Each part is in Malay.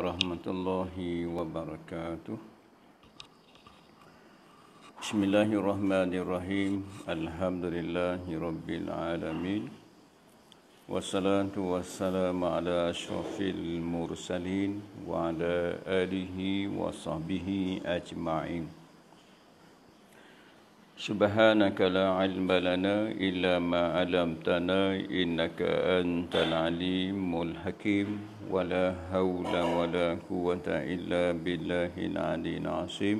warahmatullahi wabarakatuh Bismillahirrahmanirrahim Alhamdulillahi rabbil alamin Wassalatu wassalamu ala asyrafil mursalin Wa ala alihi wa sahbihi ajma'in سبحانك لا علم لنا إلا ما علمتنا إنك أنت العليم الحكيم ولا حول ولا قوة إلا بالله العلي العظيم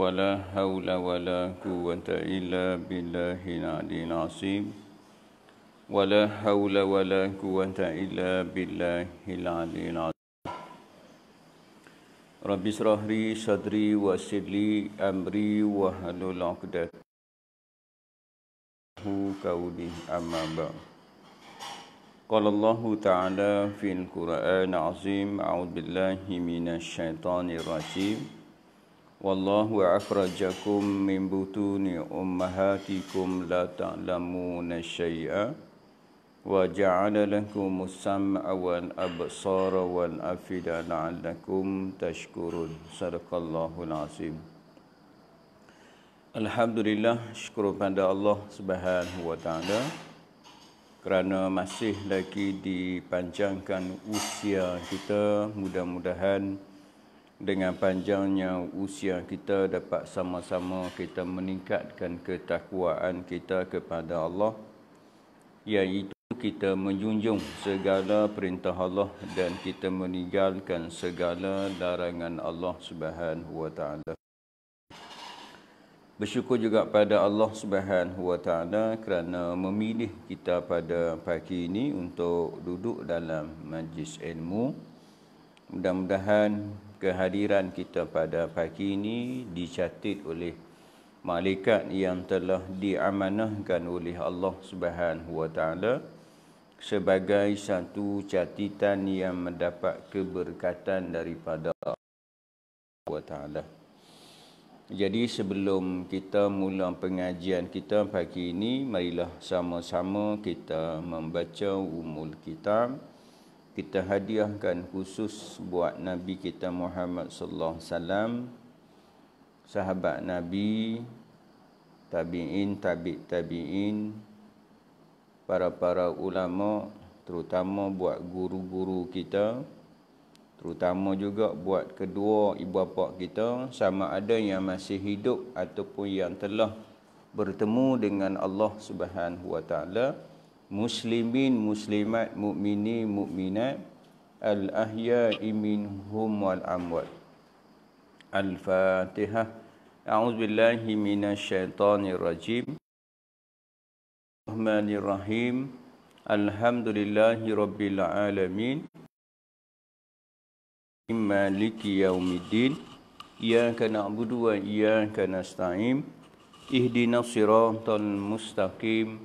ولا حول ولا قوة إلا بالله العلي العظيم ولا حول ولا قوة إلا بالله العلي العظيم Rabbi israhli sadri wasir amri wa halul 'uqdat hu kauni amma ba Qala Allah Ta'ala fi fil Qur'an azim a'ud billahi minasy syaithanir rajim Wallahu akhrajakum min butuni ummahatikum la ta'lamuna syai'a وجعل لكم السمع والأبصار والأفئدة لعلكم تشكرون صدق الله العظيم Alhamdulillah. لله شكر بند الله سبحانه وتعالى kerana masih lagi dipanjangkan usia kita mudah-mudahan dengan panjangnya usia kita dapat sama-sama kita meningkatkan ketakwaan kita kepada Allah yang kita menjunjung segala perintah Allah dan kita meninggalkan segala larangan Allah Subhanahu wa taala. Bersyukur juga pada Allah Subhanahu wa taala kerana memilih kita pada pagi ini untuk duduk dalam majlis ilmu. Mudah-mudahan kehadiran kita pada pagi ini dicatat oleh malaikat yang telah diamanahkan oleh Allah Subhanahu wa taala sebagai satu catatan yang mendapat keberkatan daripada Allah Taala. Jadi sebelum kita mula pengajian kita pagi ini, marilah sama-sama kita membaca umul kita. Kita hadiahkan khusus buat Nabi kita Muhammad sallallahu alaihi wasallam sahabat Nabi tabi'in tabi' tabi'in para-para ulama terutama buat guru-guru kita terutama juga buat kedua ibu bapa kita sama ada yang masih hidup ataupun yang telah bertemu dengan Allah Subhanahu Wa Taala muslimin muslimat mukmini mukminat al ahya'i minhum wal amwat al fatihah a'udzubillahi minasyaitonir rajim الرحمن الرحيم الحمد لله رب العالمين مالك يوم الدين إياك نعبد وإياك نستعين اهدنا الصراط المستقيم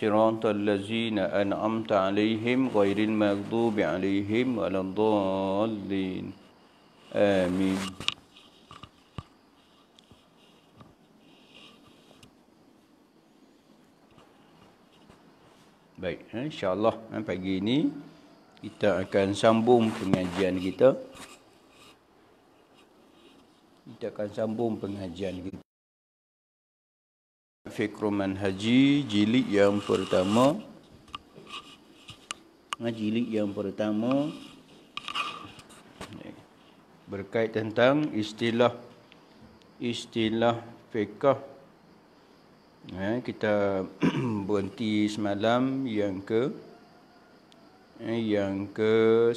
صراط الذين أنعمت عليهم غير المغضوب عليهم ولا الضالين آمين Baik, eh, insyaAllah eh, pagi ini kita akan sambung pengajian kita. Kita akan sambung pengajian kita. Fikruman Haji, jilid yang pertama. Eh, jilid yang pertama. Berkait tentang istilah istilah fiqah Eh, kita berhenti semalam yang ke eh, yang ke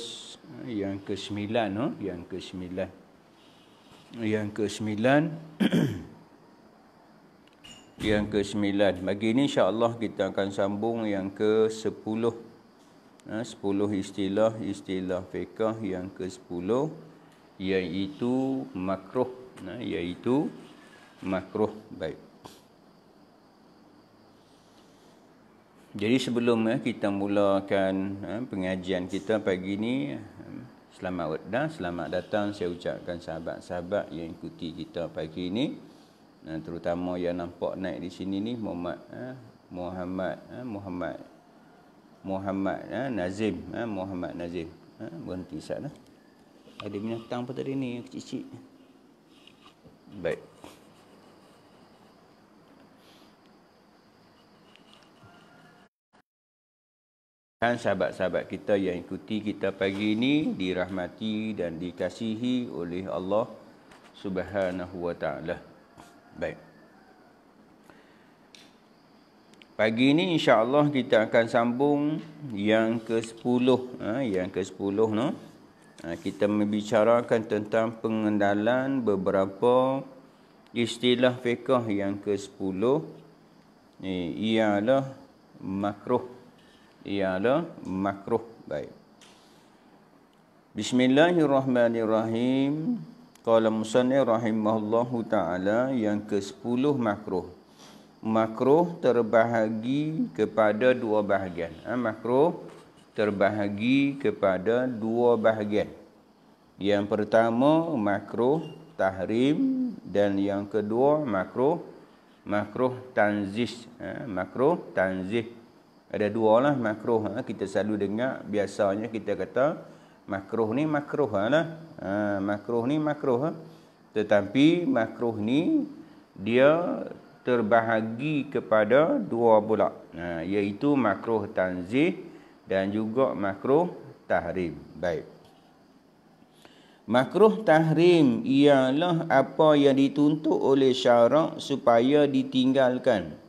yang ke sembilan, oh, yang ke sembilan, yang ke sembilan, yang ke sembilan. Bagi ini insya Allah kita akan sambung yang ke sepuluh. Ha, sepuluh istilah istilah fikah yang ke sepuluh yaitu makruh. Nah, ha, iaitu makruh. Baik. Jadi sebelum eh, kita mulakan eh, pengajian kita pagi ini, eh, selamat datang, selamat datang saya ucapkan sahabat-sahabat yang ikuti kita pagi ini. terutama yang nampak naik di sini ni Muhammad Muhammad Muhammad Muhammad Nazim, Muhammad Nazim. Eh, berhenti sat lah. Ada binatang apa tadi ni kecil-kecil. Baik. Dan sahabat-sahabat kita yang ikuti kita pagi ini dirahmati dan dikasihi oleh Allah Subhanahu Wa Taala. Baik. Pagi ini insya-Allah kita akan sambung yang ke-10, ha, yang ke-10 no. Ha, kita membicarakan tentang pengendalian beberapa istilah fiqh yang ke-10 ni eh, ialah makruh ialah makruh baik Bismillahirrahmanirrahim Qala musannif rahimahullahu taala yang ke-10 makruh Makruh terbahagi kepada dua bahagian ha, makruh terbahagi kepada dua bahagian yang pertama makruh tahrim dan yang kedua makruh makruh tanzih ha, makruh tanzih ada dua lah makruh ha. kita selalu dengar biasanya kita kata makruh ni makruh ha, lah ha, makruh ni makruh ha. tetapi makruh ni dia terbahagi kepada dua pula ha, iaitu makruh tanzih dan juga makruh tahrim baik Makruh tahrim ialah apa yang dituntut oleh syarak supaya ditinggalkan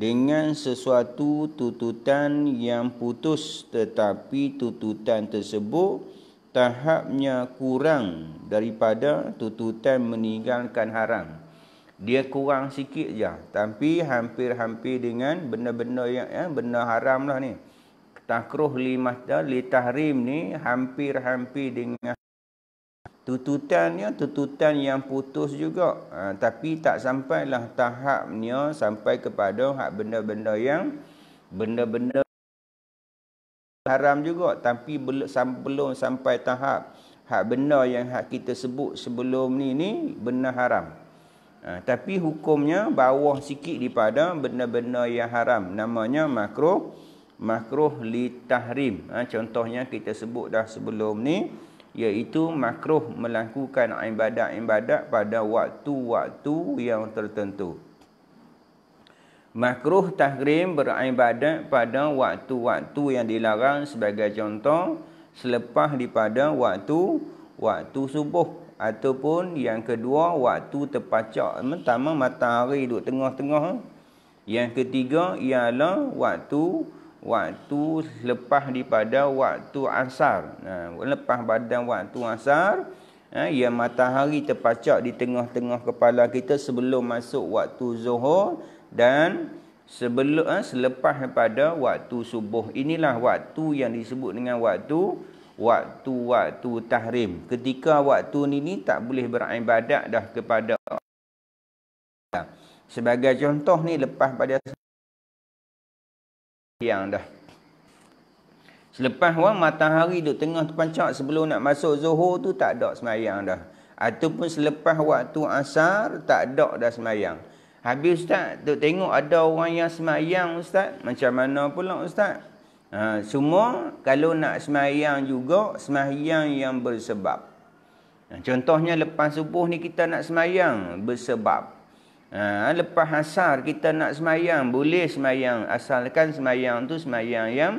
dengan sesuatu tututan yang putus tetapi tututan tersebut tahapnya kurang daripada tututan meninggalkan haram. Dia kurang sikit je tapi hampir-hampir dengan benda-benda yang ya, benda haram lah ni. Takruh limah eh, ta, li ni hampir-hampir dengan Tututannya tututan yang putus juga. Ha, tapi tak sampailah tahapnya sampai kepada hak benda-benda yang benda-benda haram juga. Tapi belum sampai tahap hak benda yang hak kita sebut sebelum ni ni benda haram. Ha, tapi hukumnya bawah sikit daripada benda-benda yang haram. Namanya makruh makruh li tahrim. Ha, contohnya kita sebut dah sebelum ni iaitu makruh melakukan ibadat-ibadat pada waktu-waktu yang tertentu. Makruh tahrim beribadat pada waktu-waktu yang dilarang sebagai contoh selepas daripada waktu waktu subuh ataupun yang kedua waktu terpacak pertama matahari duduk tengah-tengah yang ketiga ialah waktu waktu lepas daripada waktu asar. Nah, ha, lepas pada waktu asar, ha, ya matahari terpacak di tengah-tengah kepala kita sebelum masuk waktu zuhur dan sebelum ha, selepas daripada waktu subuh. Inilah waktu yang disebut dengan waktu waktu-waktu tahrim. Ketika waktu ini ni tak boleh beribadat dah kepada Sebagai contoh ni lepas pada siang dah. Selepas orang matahari duduk tengah terpancak sebelum nak masuk zuhur tu tak ada semayang dah. Ataupun selepas waktu asar tak ada dah semayang. Habis ustaz, duk tengok ada orang yang semayang ustaz. Macam mana pula ustaz? Ha, semua kalau nak semayang juga, semayang yang bersebab. Ha, contohnya lepas subuh ni kita nak semayang bersebab. Ha, lepas asar kita nak semayang Boleh semayang Asalkan semayang tu semayang yang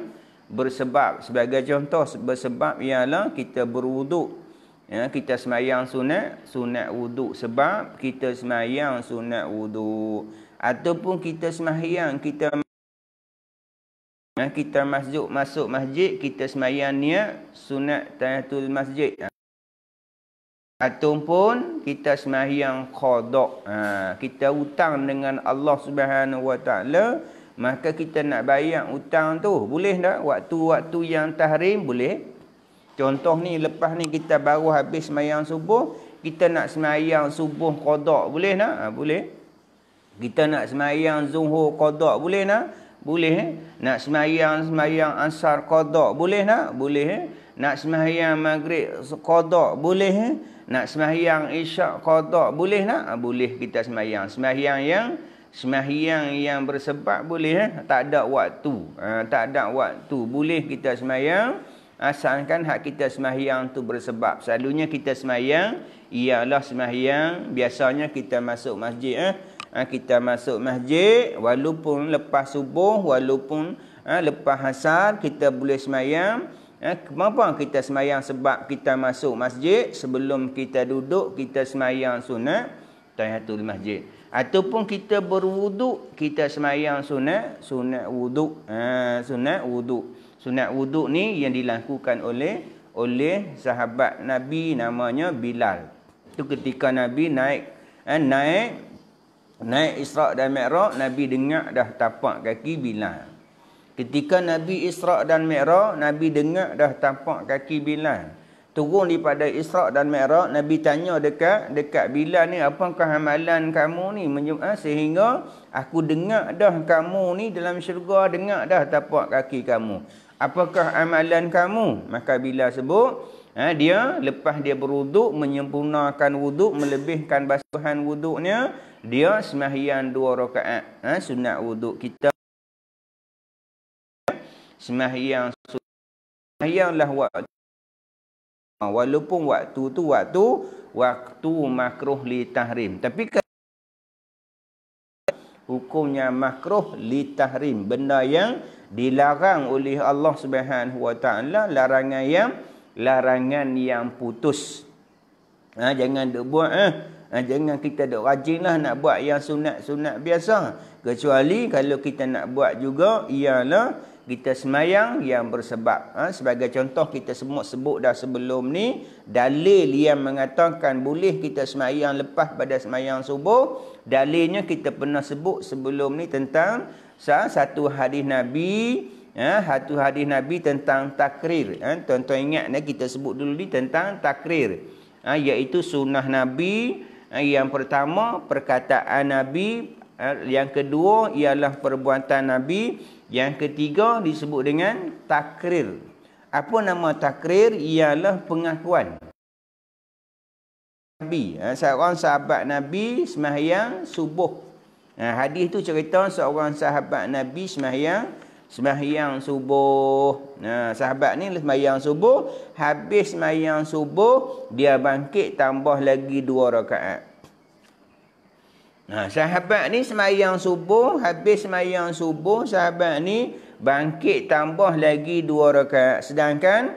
bersebab Sebagai contoh bersebab ialah kita berwuduk ya, Kita semayang sunat Sunat wuduk Sebab kita semayang sunat wuduk Ataupun kita semayang Kita kita masuk masuk masjid kita semayang niat sunat tayatul masjid ataupun kita sembahyang qada ha, kita hutang dengan Allah Subhanahu Wa Taala maka kita nak bayar hutang tu boleh tak waktu-waktu yang tahrim boleh contoh ni lepas ni kita baru habis sembahyang subuh kita nak sembahyang subuh qada boleh tak ha, boleh kita nak sembahyang zuhur qada boleh tak boleh eh? nak sembahyang sembahyang asar qada boleh tak boleh eh? nak sembahyang maghrib qada boleh eh? Nak semahyang isyak kodok boleh tak? Ah, boleh kita semahyang. Semahyang yang semahyang yang bersebab boleh. Eh? Tak ada waktu. Ha, tak ada waktu. Boleh kita semahyang. Asalkan hak kita semahyang tu bersebab. Selalunya kita semahyang. Ialah semahyang. Biasanya kita masuk masjid. Eh? Ha, kita masuk masjid. Walaupun lepas subuh. Walaupun ha, lepas asar. Kita boleh semahyang. Semahyang. Eh, kenapa kita semayang sebab kita masuk masjid sebelum kita duduk kita semayang sunat tayatul masjid ataupun kita berwuduk kita semayang sunat sunat wuduk eh, sunat wuduk sunat wuduk ni yang dilakukan oleh oleh sahabat Nabi namanya Bilal tu ketika Nabi naik eh, naik naik Isra dan Mi'raj Nabi dengar dah tapak kaki Bilal Ketika Nabi Isra' dan Mi'raj, Nabi dengar dah tampak kaki Bilal. Turun daripada Isra' dan Mi'raj, Nabi tanya dekat dekat Bilal ni, apakah amalan kamu ni? Ah, sehingga aku dengar dah kamu ni dalam syurga, dengar dah tampak kaki kamu. Apakah amalan kamu? Maka Bilal sebut, Ha, dia lepas dia beruduk menyempurnakan wuduk melebihkan basuhan wuduknya dia semahian dua rakaat ha, sunat wuduk kita semahyang semahyanglah waktu ah, walaupun waktu tu waktu waktu makruh li tahrim tapi hukumnya makruh li tahrim benda yang dilarang oleh Allah Subhanahu Wa Taala larangan yang larangan yang putus ha, jangan duk buat eh ha, jangan kita duk rajinlah nak buat yang sunat-sunat biasa kecuali kalau kita nak buat juga ialah kita semayang yang bersebab. Ha? Sebagai contoh kita semua sebut dah sebelum ni. Dalil yang mengatakan boleh kita semayang lepas pada semayang subuh. Dalilnya kita pernah sebut sebelum ni tentang satu hadis Nabi. Ya, satu hadis Nabi tentang takrir. Ha, tuan-tuan ha? ingat kita sebut dulu ni tentang takrir. Ha? Iaitu sunnah Nabi. Ha? Yang pertama perkataan Nabi. Ha? Yang kedua ialah perbuatan Nabi. Yang ketiga disebut dengan takrir. Apa nama takrir? Ialah pengakuan. Nabi, ha, seorang sahabat Nabi semahyang subuh. Ha, hadis tu cerita seorang sahabat Nabi semahyang semahyang subuh. Nah, ha, sahabat ni semahyang subuh, habis semahyang subuh, dia bangkit tambah lagi dua rakaat. Ha, sahabat ni semayang subuh. Habis semayang subuh, sahabat ni bangkit tambah lagi dua rakaat. Sedangkan,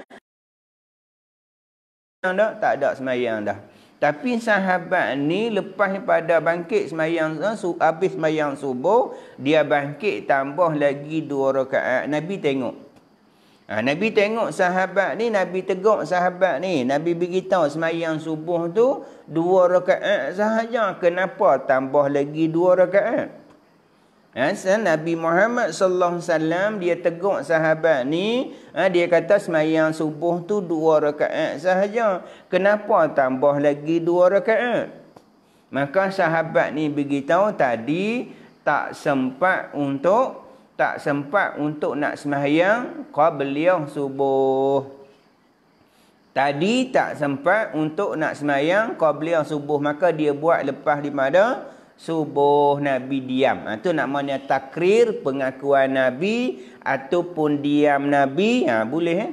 tak, tak ada semayang dah. Tapi sahabat ni lepas pada bangkit semayang, ha, habis semayang subuh, dia bangkit tambah lagi dua rakaat. Nabi tengok. Ha, Nabi tengok sahabat ni, Nabi tegok sahabat ni. Nabi beritahu semayang subuh tu, dua rakaat sahaja kenapa tambah lagi dua rakaat Ha, eh, Nabi Muhammad sallallahu alaihi wasallam dia tegur sahabat ni, eh, dia kata semayang subuh tu dua rakaat sahaja. Kenapa tambah lagi dua rakaat? Maka sahabat ni beritahu tadi tak sempat untuk tak sempat untuk nak semayang qabliyah subuh. Tadi tak sempat untuk nak semayang qabliyah subuh maka dia buat lepas di mana subuh Nabi diam. Ha tu namanya takrir pengakuan Nabi ataupun diam Nabi. Ha boleh eh.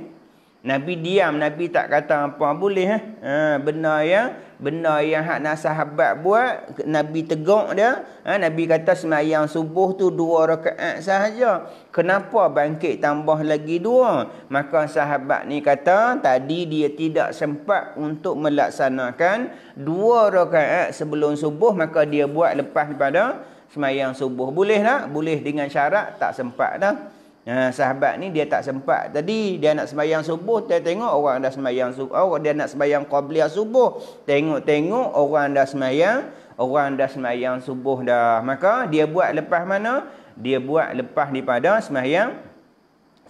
Nabi diam, Nabi tak kata apa boleh eh. Ha benar yang benda yang hak nak sahabat buat Nabi tegak dia ha, Nabi kata semayang subuh tu dua rakaat sahaja kenapa bangkit tambah lagi dua maka sahabat ni kata tadi dia tidak sempat untuk melaksanakan dua rakaat sebelum subuh maka dia buat lepas daripada semayang subuh boleh tak? boleh dengan syarat tak sempat dah. Nah, ha, sahabat ni dia tak sempat. Tadi dia nak sembahyang subuh, dia tengok orang dah sembahyang subuh. Oh, dia nak sembahyang qabliyah subuh. Tengok-tengok orang dah sembahyang, orang dah sembahyang subuh dah. Maka dia buat lepas mana? Dia buat lepas daripada sembahyang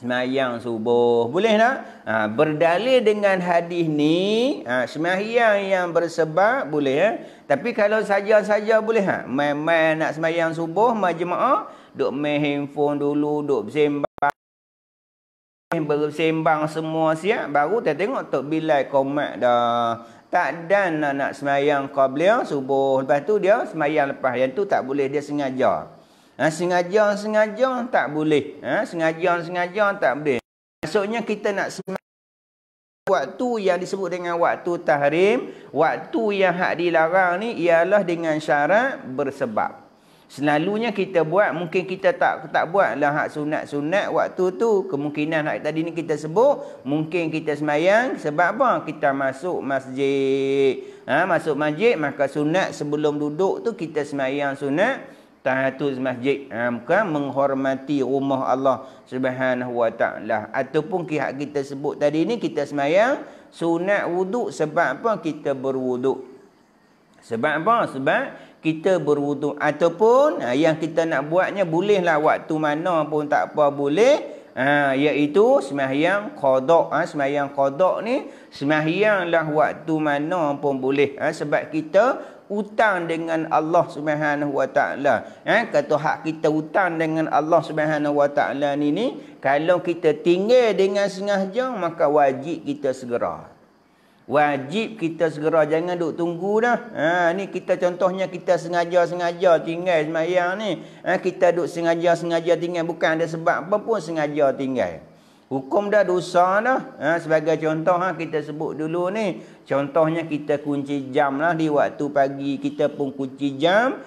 sembahyang subuh. Boleh tak? Ha, berdalil dengan hadis ni, ha, sembahyang yang bersebab boleh eh? Tapi kalau saja-saja boleh tak? Ha? Main-main nak sembahyang subuh, majma'ah, Duk main handphone dulu, duk sembang. Bersembang semua siap. Baru kita tengok tu bila komat dah. Tak dan nak, nak semayang qabliah subuh. Lepas tu dia semayang lepas. Yang tu tak boleh. Dia sengaja. Ha, sengaja, sengaja tak boleh. Ha, sengaja, sengaja tak boleh. Maksudnya kita nak semayang. Waktu yang disebut dengan waktu tahrim. Waktu yang hak dilarang ni ialah dengan syarat bersebab. Selalunya kita buat mungkin kita tak tak buatlah hak sunat-sunat waktu tu. Kemungkinan hak tadi ni kita sebut mungkin kita semayang sebab apa? Kita masuk masjid. Ha, masuk masjid maka sunat sebelum duduk tu kita semayang sunat tahatul masjid. Ha, bukan menghormati rumah Allah Subhanahu Wa Taala ataupun kihak kita sebut tadi ni kita semayang sunat wuduk sebab apa? Kita berwuduk. Sebab apa? Sebab kita berwuduk ataupun ha, yang kita nak buatnya bolehlah waktu mana pun tak apa boleh ha, iaitu semahyang kodok ha, semahyang kodok ni semahyanglah waktu mana pun boleh ha, sebab kita utang dengan Allah Subhanahu Wa Taala. Eh kata hak kita utang dengan Allah Subhanahu Wa Taala ni ni kalau kita tinggal dengan sengaja maka wajib kita segera. Wajib kita segera jangan duk tunggu dah. Ha ni kita contohnya kita sengaja-sengaja tinggal sembahyang ni. Ha kita duk sengaja-sengaja tinggal bukan ada sebab apa pun sengaja tinggal. Hukum dah dosa dah. Ha sebagai contoh ha kita sebut dulu ni. Contohnya kita kunci jam lah di waktu pagi kita pun kunci jam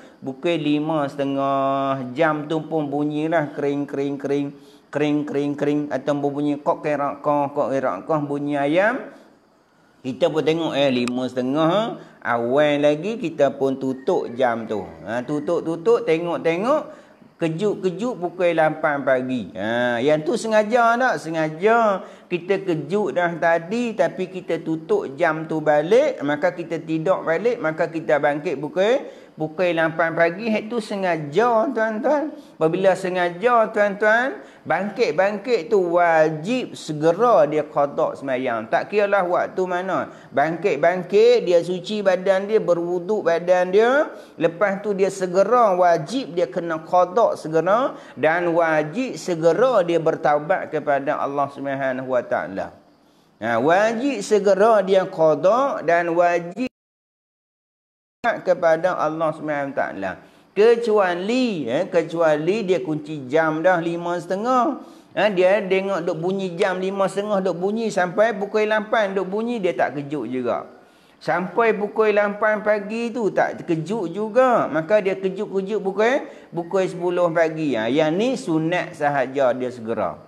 lima setengah jam tu pun bunyilah kering-kering-kering kering-kering-kering atau bunyi kok kerak kok kok kerak kok bunyi ayam. Kita pun tengok eh lima setengah eh. Awal lagi kita pun tutup jam tu ha, Tutup-tutup tengok-tengok Kejut-kejut pukul lapan pagi ha, Yang tu sengaja tak? Sengaja kita kejut dah tadi Tapi kita tutup jam tu balik Maka kita tidur balik Maka kita bangkit pukul Pukul 8 pagi Hak tu sengaja tuan-tuan Bila sengaja tuan-tuan Bangkit-bangkit tu wajib Segera dia kotak semayang Tak kira lah waktu mana Bangkit-bangkit dia suci badan dia Berwuduk badan dia Lepas tu dia segera wajib Dia kena kotak segera Dan wajib segera dia bertawabat Kepada Allah SWT Ha, wajib segera dia kodok dan wajib taat kepada Allah SWT. Kecuali, eh, kecuali dia kunci jam dah lima setengah. Eh, dia tengok duk bunyi jam lima setengah duk bunyi sampai pukul lapan duk bunyi dia tak kejut juga. Sampai pukul lapan pagi tu tak kejut juga. Maka dia kejut-kejut pukul, pukul sepuluh pagi. Ha, yang ni sunat sahaja dia segera.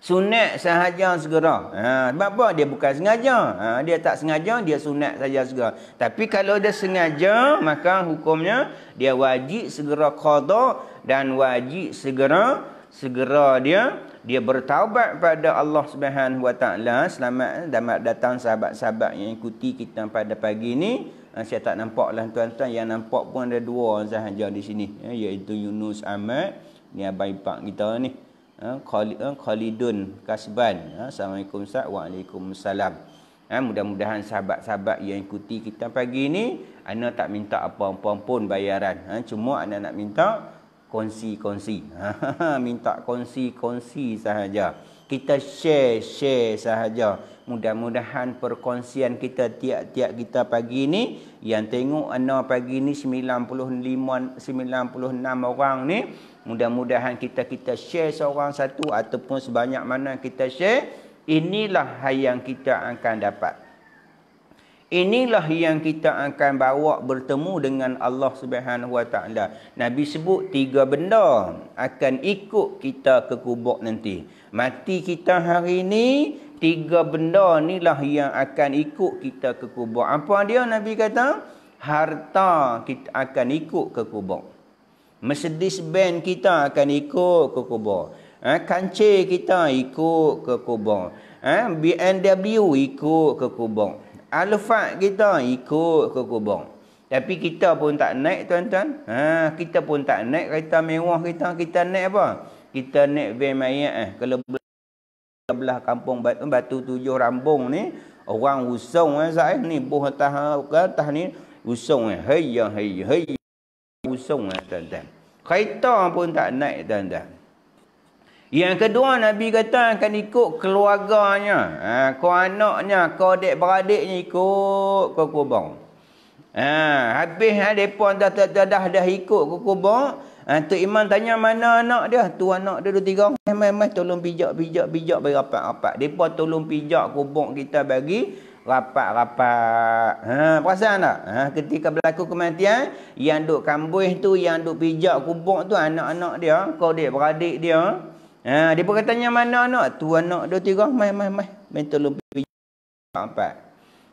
Sunat sahaja segera. Ha, sebab apa? Dia bukan sengaja. Ha, dia tak sengaja, dia sunat saja segera. Tapi kalau dia sengaja, maka hukumnya dia wajib segera khadar dan wajib segera segera dia dia bertaubat pada Allah Subhanahu Wa Taala. Selamat damat datang sahabat-sahabat yang ikuti kita pada pagi ini. Ha, saya tak nampaklah tuan-tuan yang nampak pun ada dua sahaja di sini ya, iaitu Yunus Ahmad ni abai ipak kita ni. Ha, ha, Khalidun Kasban ha, Assalamualaikum Waalaikumsalam Mudah-mudahan sahabat-sahabat yang ikuti kita pagi ni Ana tak minta apa-apa pun bayaran Cuma Ana nak minta kongsi-kongsi Minta kongsi-kongsi sahaja Kita share-share sahaja Mudah-mudahan perkongsian kita tiap-tiap kita pagi ni Yang tengok Ana pagi ni 95, 96 orang ni Mudah-mudahan kita kita share seorang satu ataupun sebanyak mana kita share, inilah yang kita akan dapat. Inilah yang kita akan bawa bertemu dengan Allah Subhanahu Wa Taala. Nabi sebut tiga benda akan ikut kita ke kubur nanti. Mati kita hari ini, tiga benda inilah yang akan ikut kita ke kubur. Apa dia Nabi kata? Harta kita akan ikut ke kubur. Mercedes-Benz kita akan ikut ke kubur. Ha? Eh, Kancir kita ikut ke kubur. Ha? Eh, BMW ikut ke kubur. Alphard kita ikut ke kubur. Tapi kita pun tak naik tuan-tuan. Ha? Kita pun tak naik kereta mewah kita. Kita naik apa? Kita naik van mayat. Eh. Kalau belah kampung batu, batu tujuh rambung ni. Orang usung. Eh, Zain ni buh atas ni. Usung. Eh. Hei ya hei hei kosong lah eh, tuan-tuan. Kereta pun tak naik tuan-tuan. Yang kedua Nabi kata akan ikut keluarganya. Ha, kau anaknya, kau adik-beradiknya ikut kau kubur. Ha, habis ha, mereka dah, dah, dah, dah, dah ikut ke kubur. Ha, Tok Iman tanya mana anak dia. Tu anak dia dua tiga. Mas, mas, tolong pijak, pijak, pijak bagi rapat-rapat. Mereka tolong pijak kubur kita bagi rapat-rapat. Ha, perasan tak? Ha, ketika berlaku kematian, yang duk kambuh tu, yang duk pijak kubur tu, anak-anak dia, kau dia, beradik dia. Ha, dia pun katanya mana anak? Tu anak dua tiga, mai, mai, mai. Main tolong pijak. Empat.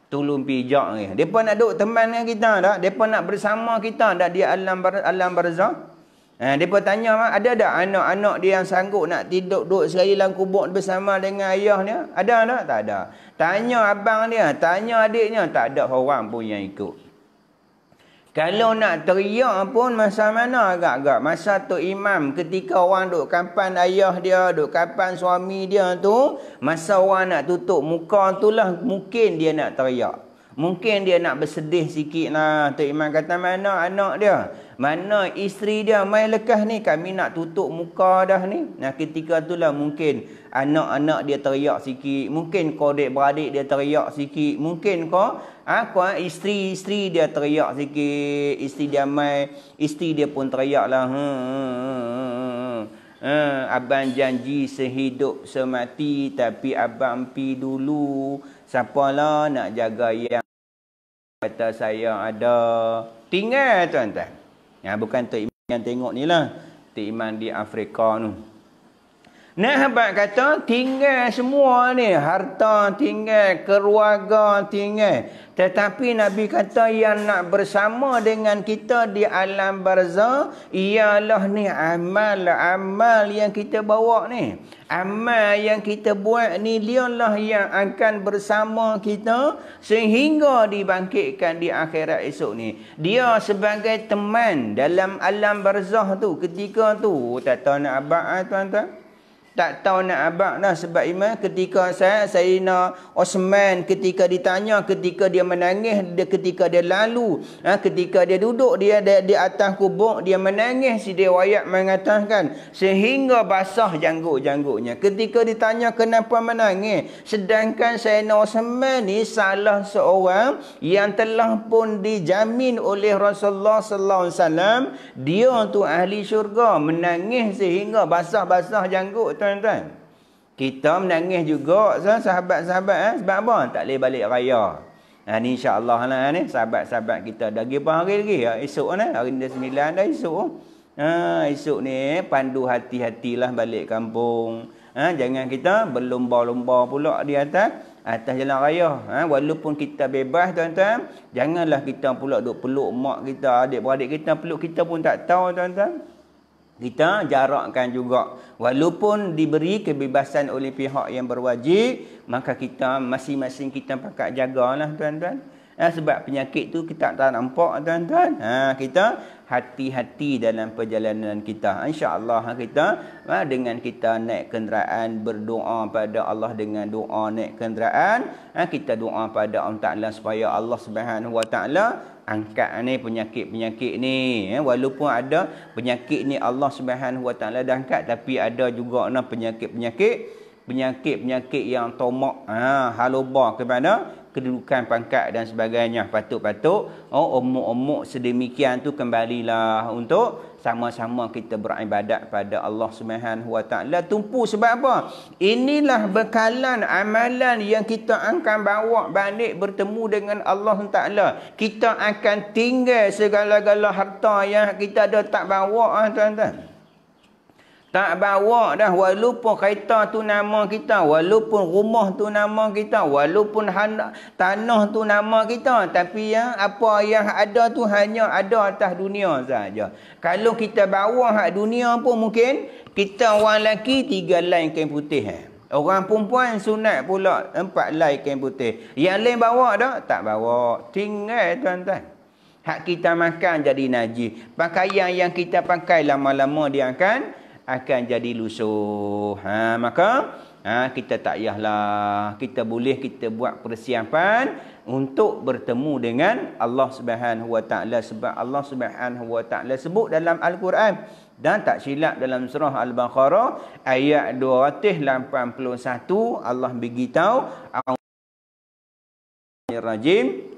Tolong pijak ni. Dia pun nak duk teman dengan kita tak? Dia pun nak bersama kita tak? Di alam, bar alam barzah. Ha, mereka tanya, ada tak anak-anak dia yang sanggup nak tidur duduk sekali dalam kubur bersama dengan ayahnya? Ada tak? Tak ada. Tanya abang dia, tanya adiknya, tak ada orang pun yang ikut. Kalau nak teriak pun masa mana agak-agak. Masa tu imam ketika orang duduk kapan ayah dia, duduk kapan suami dia tu. Masa orang nak tutup muka tu lah mungkin dia nak teriak. Mungkin dia nak bersedih sikit lah. Tok Imam kata mana anak dia? Mana isteri dia mai lekas ni kami nak tutup muka dah ni. Nah ketika itulah mungkin anak-anak dia teriak sikit, mungkin kodik beradik dia teriak sikit, mungkin ko aku ha, ha, isteri-isteri dia teriak sikit, isteri dia mai, isteri dia pun teriaklah. Hmm hmm, hmm, hmm, hmm. Hmm, abang janji sehidup semati tapi abang pi dulu. Siapalah nak jaga yang kata saya ada. Tinggal tuan-tuan. Ya, bukan Tok Iman yang tengok ni lah. Tok Iman di Afrika tu. Nah, Nahbat kata tinggal semua ni harta tinggal keluarga tinggal tetapi Nabi kata yang nak bersama dengan kita di alam barzah ialah ni amal-amal yang kita bawa ni. Amal yang kita buat ni dialah yang akan bersama kita sehingga dibangkitkan di akhirat esok ni. Dia sebagai teman dalam alam barzah tu ketika tu oh, tak tahu nak abad ah, tuan-tuan tak tahu nak abak dah sebab iman ketika saya Sayyidina Osman ketika ditanya ketika dia menangis dia, ketika dia lalu ha, ketika dia duduk dia di, di atas kubur dia menangis si dia mengatakan sehingga basah janggut-janggutnya ketika ditanya kenapa menangis sedangkan Sayyidina Osman ni salah seorang yang telah pun dijamin oleh Rasulullah sallallahu alaihi wasallam dia tu ahli syurga menangis sehingga basah-basah janggut tu tuan-tuan. Kita menangis juga sahabat-sahabat eh? sebab apa? Tak boleh balik raya. Ha ni insya-Allah lah ni sahabat-sahabat kita dagi pun hari lagi. Ya, esok ni hari ni 9 dah esok. Ha esok ni pandu hati-hatilah balik kampung. Ha jangan kita berlumba-lumba pula di atas atas jalan raya. Ha walaupun kita bebas tuan-tuan, janganlah kita pula duk peluk mak kita, adik-beradik kita peluk kita pun tak tahu tuan-tuan kita jarakkan juga walaupun diberi kebebasan oleh pihak yang berwajib maka kita masing-masing kita pakat jagalah tuan-tuan eh, sebab penyakit tu kita tak nampak tuan-tuan ha, kita hati-hati dalam perjalanan kita insyaallah ha, kita ha, dengan kita naik kenderaan berdoa pada Allah dengan doa naik kenderaan ha, kita doa pada Allah Taala supaya Allah Subhanahu Wa Taala angkat ni penyakit-penyakit ni eh, walaupun ada penyakit ni Allah Subhanahu Wa Taala dah angkat tapi ada juga nah penyakit-penyakit penyakit-penyakit yang tomak ha haloba ke mana kedudukan pangkat dan sebagainya patut-patut oh omok-omok sedemikian tu kembalilah untuk sama-sama kita beribadat pada Allah Subhanahu Wa Taala tumpu sebab apa? Inilah bekalan amalan yang kita akan bawa balik bertemu dengan Allah Taala. Kita akan tinggal segala-gala harta yang kita ada tak bawa ah tuan-tuan. Tak bawa dah walaupun kereta tu nama kita, walaupun rumah tu nama kita, walaupun tanah tu nama kita, tapi ya apa yang ada tu hanya ada atas dunia saja. Kalau kita bawa hak dunia pun mungkin kita orang lelaki tiga lain kain putih eh. Orang perempuan sunat pula empat lain kain putih. Yang lain bawa dah Tak bawa. Tinggal tuan-tuan. Hak kita makan jadi najis. Pakaian yang kita pakai lama-lama dia akan akan jadi lusuh. Ha, maka ha, kita tak yahlah. Kita boleh kita buat persiapan untuk bertemu dengan Allah Subhanahu Wa Taala sebab Allah Subhanahu Wa Taala sebut dalam Al-Quran dan tak silap dalam surah Al-Baqarah ayat 281 Allah beritahu A'udzubillahi rajim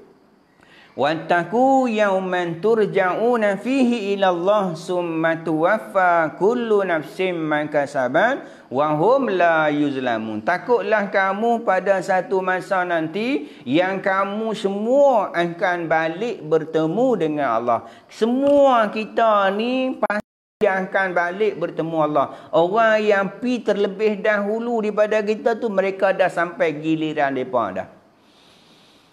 Wataku yauman turja'una fihi ila Allah summa tuwaffa kullu nafsin ma kasabat wa hum la yuzlamun. Takutlah kamu pada satu masa nanti yang kamu semua akan balik bertemu dengan Allah. Semua kita ni pasti akan balik bertemu Allah. Orang yang pi terlebih dahulu daripada kita tu mereka dah sampai giliran depa dah.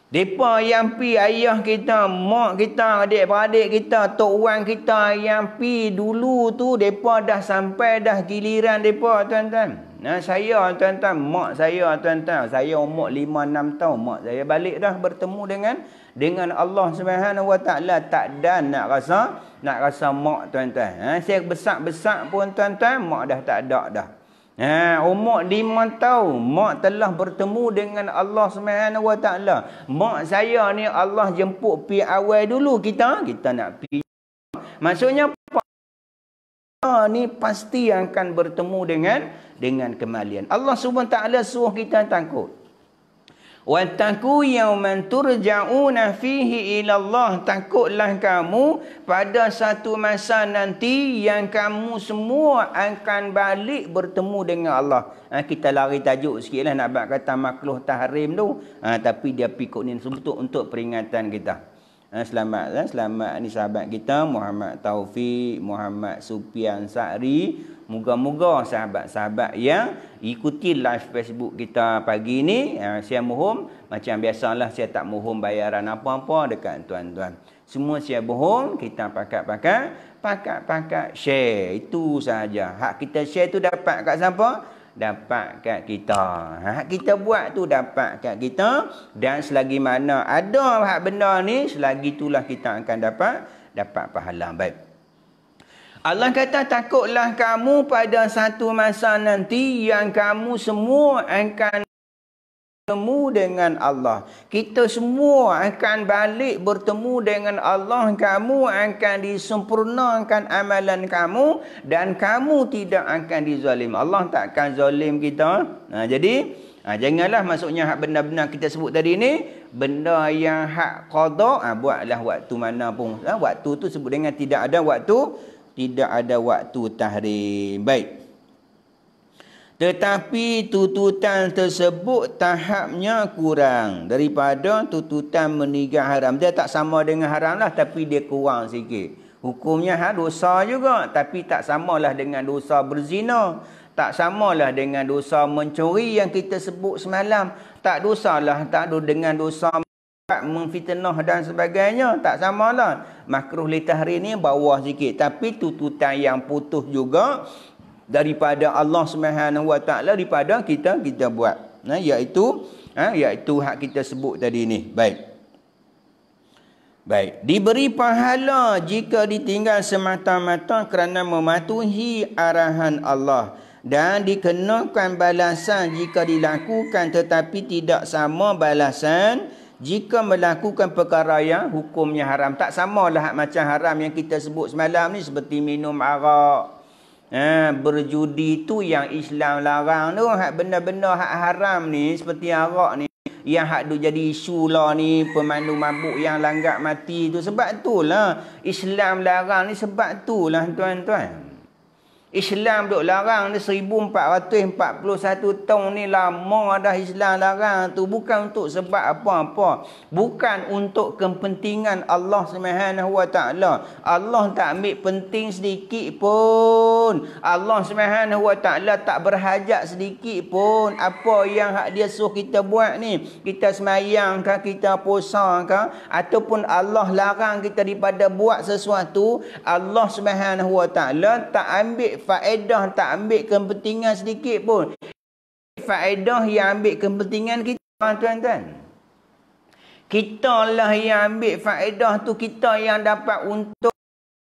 Depa yang pi ayah kita, mak kita, adik-beradik kita, tok wan kita yang pi dulu tu depa dah sampai dah giliran depa tuan-tuan. Nah saya tuan-tuan, mak saya tuan-tuan, saya umur 5 6 tahun mak saya balik dah bertemu dengan dengan Allah Subhanahu Wa Taala tak dan nak rasa nak rasa mak tuan-tuan. Ha, saya besar-besar pun tuan-tuan mak dah tak ada dah. Ha, umur lima tahu, Mak telah bertemu dengan Allah SWT Mak saya ni Allah jemput pi awal dulu kita Kita nak pi Maksudnya Kita ni pasti akan bertemu dengan Dengan kemalian Allah SWT suruh kita takut Wataku yauman turja'una fihi ila Allah. Takutlah kamu pada satu masa nanti yang kamu semua akan balik bertemu dengan Allah. Ha, kita lari tajuk sikit nak buat kata makhluk tahrim tu. Ha, tapi dia pikuk ni sebetul untuk peringatan kita. Ha, selamat lah. Selamat ni sahabat kita Muhammad Taufik, Muhammad Supian Sa'ri. Moga-moga sahabat-sahabat yang ikuti live Facebook kita pagi ni. Eh, saya mohon macam biasalah saya tak mohon bayaran apa-apa dekat tuan-tuan. Semua saya bohong, kita pakat-pakat, pakat-pakat share. Itu sahaja. Hak kita share tu dapat kat siapa? Dapat kat kita. Hak kita buat tu dapat kat kita. Dan selagi mana ada hak benda ni, selagi itulah kita akan dapat dapat pahala. Baik. Allah kata takutlah kamu pada satu masa nanti yang kamu semua akan bertemu dengan Allah. Kita semua akan balik bertemu dengan Allah. Kamu akan disempurnakan amalan kamu dan kamu tidak akan dizalim. Allah takkan zalim kita. Nah, ha, jadi Ha, janganlah maksudnya hak benda-benda kita sebut tadi ni benda yang hak qada ha, buatlah waktu mana pun ha, waktu tu sebut dengan tidak ada waktu tidak ada waktu tahrim. Baik. Tetapi tututan tersebut tahapnya kurang daripada tututan meninggal haram. Dia tak sama dengan haram lah tapi dia kurang sikit. Hukumnya ha, dosa juga tapi tak samalah dengan dosa berzina. Tak samalah dengan dosa mencuri yang kita sebut semalam. Tak dosalah tak ada dengan dosa tak memfitnah dan sebagainya. Tak sama lah. Makruh lita hari ni bawah sikit. Tapi tututan yang putus juga. Daripada Allah SWT. Daripada kita, kita buat. Ha, iaitu, ha, iaitu hak kita sebut tadi ni. Baik. Baik. Diberi pahala jika ditinggal semata-mata kerana mematuhi arahan Allah. Dan dikenakan balasan jika dilakukan tetapi tidak sama balasan. Balasan jika melakukan perkara yang hukumnya haram tak samalah macam haram yang kita sebut semalam ni seperti minum arak eh, berjudi tu yang Islam larang tu hak benda-benda hak haram ni seperti arak ni yang hak duk jadi isu lah ni pemandu mabuk yang langgar mati tu sebab tu lah Islam larang ni sebab tu lah tuan-tuan Islam duk larang ni 1441 tahun ni lama ada Islam larang tu bukan untuk sebab apa-apa bukan untuk kepentingan Allah Subhanahu Wa Taala Allah tak ambil penting sedikit pun Allah Subhanahu Wa Taala tak berhajat sedikit pun apa yang hak dia suruh kita buat ni kita semayang ke kita puasa ke ataupun Allah larang kita daripada buat sesuatu Allah Subhanahu Wa Taala tak ambil faedah tak ambil kepentingan sedikit pun. Faedah yang ambil kepentingan kita, ah, tuan-tuan. Kita lah yang ambil faedah tu, kita yang dapat untung.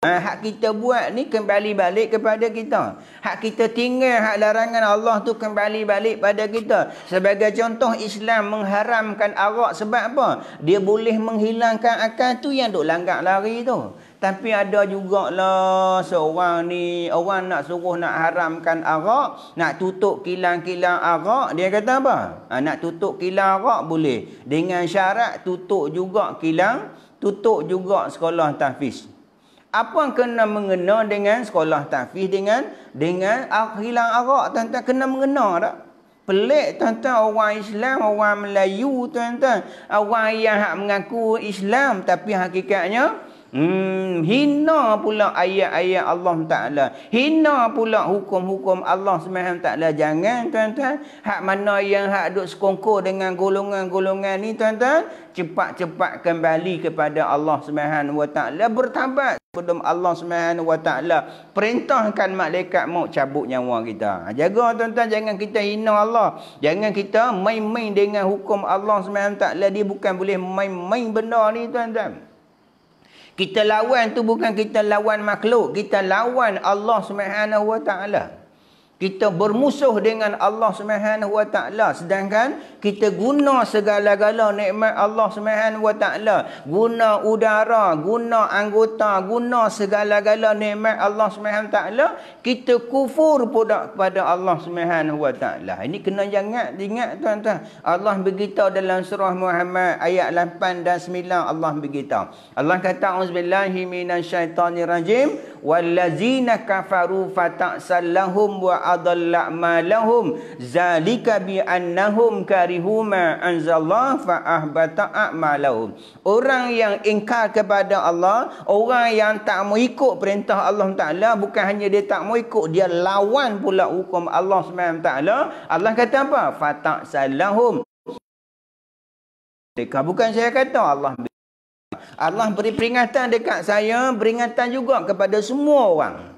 Ha, ah, hak kita buat ni kembali balik kepada kita. Hak kita tinggal, hak larangan Allah tu kembali balik pada kita. Sebagai contoh, Islam mengharamkan arak sebab apa? Dia boleh menghilangkan akal tu yang duk langgar lari tu. Tapi ada juga lah seorang ni orang nak suruh nak haramkan arak, nak tutup kilang-kilang arak, dia kata apa? Ha, nak tutup kilang arak boleh dengan syarat tutup juga kilang, tutup juga sekolah tahfiz. Apa yang kena mengena dengan sekolah tahfiz dengan dengan hilang ah, arak tuan-tuan kena mengena tak? Pelik tuan-tuan orang Islam, orang Melayu tuan-tuan. Orang yang hak mengaku Islam tapi hakikatnya Hmm, hina pula ayat-ayat Allah Ta'ala. Hina pula hukum-hukum Allah Subhanahu Ta'ala. Jangan tuan-tuan. Hak mana yang hak duduk sekongkor dengan golongan-golongan ni tuan-tuan. Cepat-cepat kembali kepada Allah Subhanahu Wa Ta'ala. Bertabat sebelum Allah Subhanahu Wa Ta'ala. Perintahkan malaikat mau cabut nyawa kita. Ha, jaga tuan-tuan. Jangan kita hina Allah. Jangan kita main-main dengan hukum Allah Subhanahu Ta'ala. Dia bukan boleh main-main benda ni tuan-tuan. Kita lawan tu bukan kita lawan makhluk, kita lawan Allah swt. Kita bermusuh dengan Allah SWT. Sedangkan kita guna segala-gala nikmat Allah SWT. Guna udara, guna anggota, guna segala-gala nikmat Allah SWT. Kita kufur pula kepada Allah SWT. Ini kena jangat, ingat tuan-tuan. Allah beritahu dalam surah Muhammad ayat 8 dan 9 Allah beritahu. Allah kata, Uzbillahiminasyaitanirajim. Wallazina kafaru fata'sallahum wa adalla ma lahum zalika bi annahum karihu ma anzallah fa ahbata a'malahum orang yang ingkar kepada Allah orang yang tak mau ikut perintah Allah Taala bukan hanya dia tak mau ikut dia lawan pula hukum Allah Subhanahu Taala Allah kata apa fatak salahum mereka bukan saya kata Allah Allah beri peringatan dekat saya, peringatan juga kepada semua orang.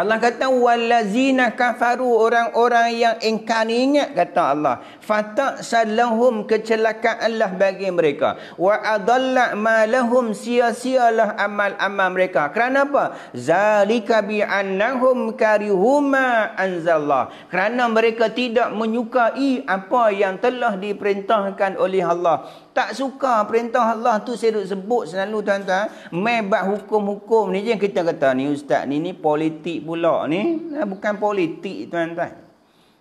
Allah kata walazina kafaru orang-orang yang engkau ingat kata Allah fatak salahum Allah bagi mereka wa adalla malahum sia-sialah amal-amal mereka kerana apa zalika bi annahum karihuma anzallah kerana mereka tidak menyukai apa yang telah diperintahkan oleh Allah tak suka perintah Allah tu saya duk sebut selalu tuan-tuan mai hukum-hukum ni je kita kata ni ustaz ni ni politik pula ni eh, bukan politik tuan-tuan.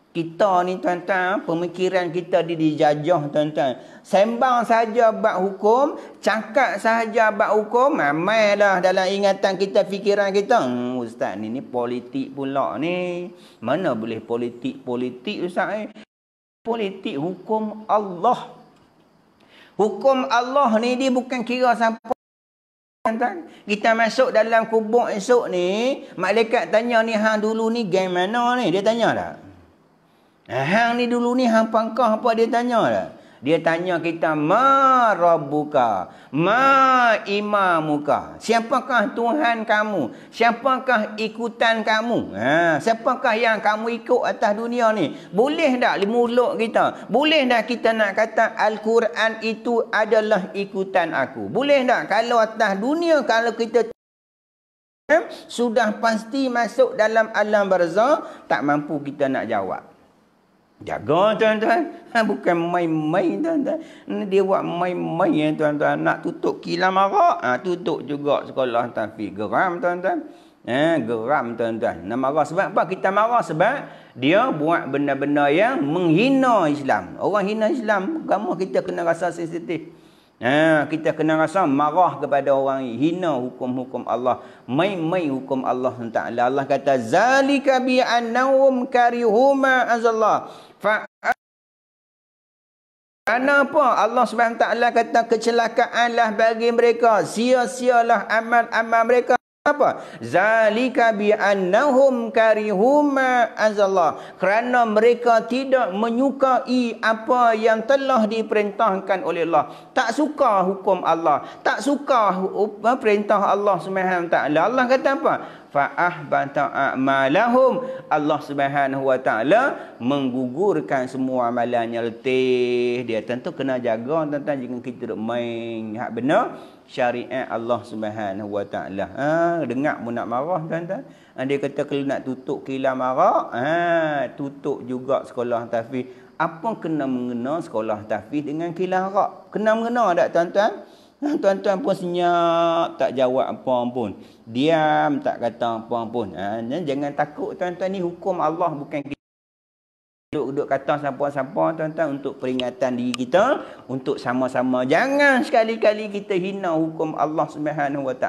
Kita ni tuan-tuan, eh, pemikiran kita di dijajah tuan-tuan. Sembang saja bab hukum, cakap saja bab hukum, ramai dah dalam ingatan kita, fikiran kita. Hmm, ustaz ni ni politik pula ni. Mana boleh politik-politik ustaz ni? Eh? Politik hukum Allah. Hukum Allah ni dia bukan kira siapa Tuan-tuan, kita masuk dalam kubur esok ni, malaikat tanya ni hang dulu ni mana ni? Dia tanya dah. Eh, hang ni dulu ni hang pangkah apa dia tanya dah? Dia tanya kita, Ma Rabbuka, Ma Imamuka. Siapakah Tuhan kamu? Siapakah ikutan kamu? Ha, siapakah yang kamu ikut atas dunia ni? Boleh tak limuluk kita? Boleh tak kita nak kata Al-Quran itu adalah ikutan aku? Boleh tak kalau atas dunia, kalau kita sudah pasti masuk dalam alam barzah, tak mampu kita nak jawab. Jaga tuan-tuan. Ha, bukan main-main tuan-tuan. Dia buat main-main ya tuan-tuan. Nak tutup kilang marak. Ha, tutup juga sekolah tapi geram tuan-tuan. Eh, geram tuan-tuan. Nak marah sebab apa? Kita marah sebab dia buat benda-benda yang menghina Islam. Orang hina Islam. Kamu kita kena rasa sensitif. Eh, kita kena rasa marah kepada orang hina hukum-hukum Allah. Main-main hukum Allah. Allah kata, Zalika bi'annawum karihuma azallah. Allah kata, kerana apa Allah SWT kata kecelakaanlah bagi mereka. Sia-sialah amal-amal mereka. Apa? Zalika bi bi'annahum karihuma azallah. Kerana mereka tidak menyukai apa yang telah diperintahkan oleh Allah. Tak suka hukum Allah. Tak suka perintah Allah SWT. Allah kata apa? fa'ah bantau a'malahum Allah subhanahu wa ta'ala menggugurkan semua amalan yang letih dia tentu kena jaga tentang jika kita duduk main hak benar syariat Allah subhanahu wa ta'ala ha, dengar pun nak marah tuan-tuan ha, dia kata kalau nak tutup kilang marah ha, tutup juga sekolah tafiz apa kena mengena sekolah tafiz dengan kilah rak kena mengena tak tuan-tuan Tuan-tuan pun senyap, tak jawab apa pun. Diam, tak kata apa pun. Ha, jangan takut tuan-tuan ni hukum Allah bukan kita. Duduk-duduk kata siapa-siapa tuan-tuan untuk peringatan diri kita. Untuk sama-sama. Jangan sekali-kali kita hina hukum Allah SWT.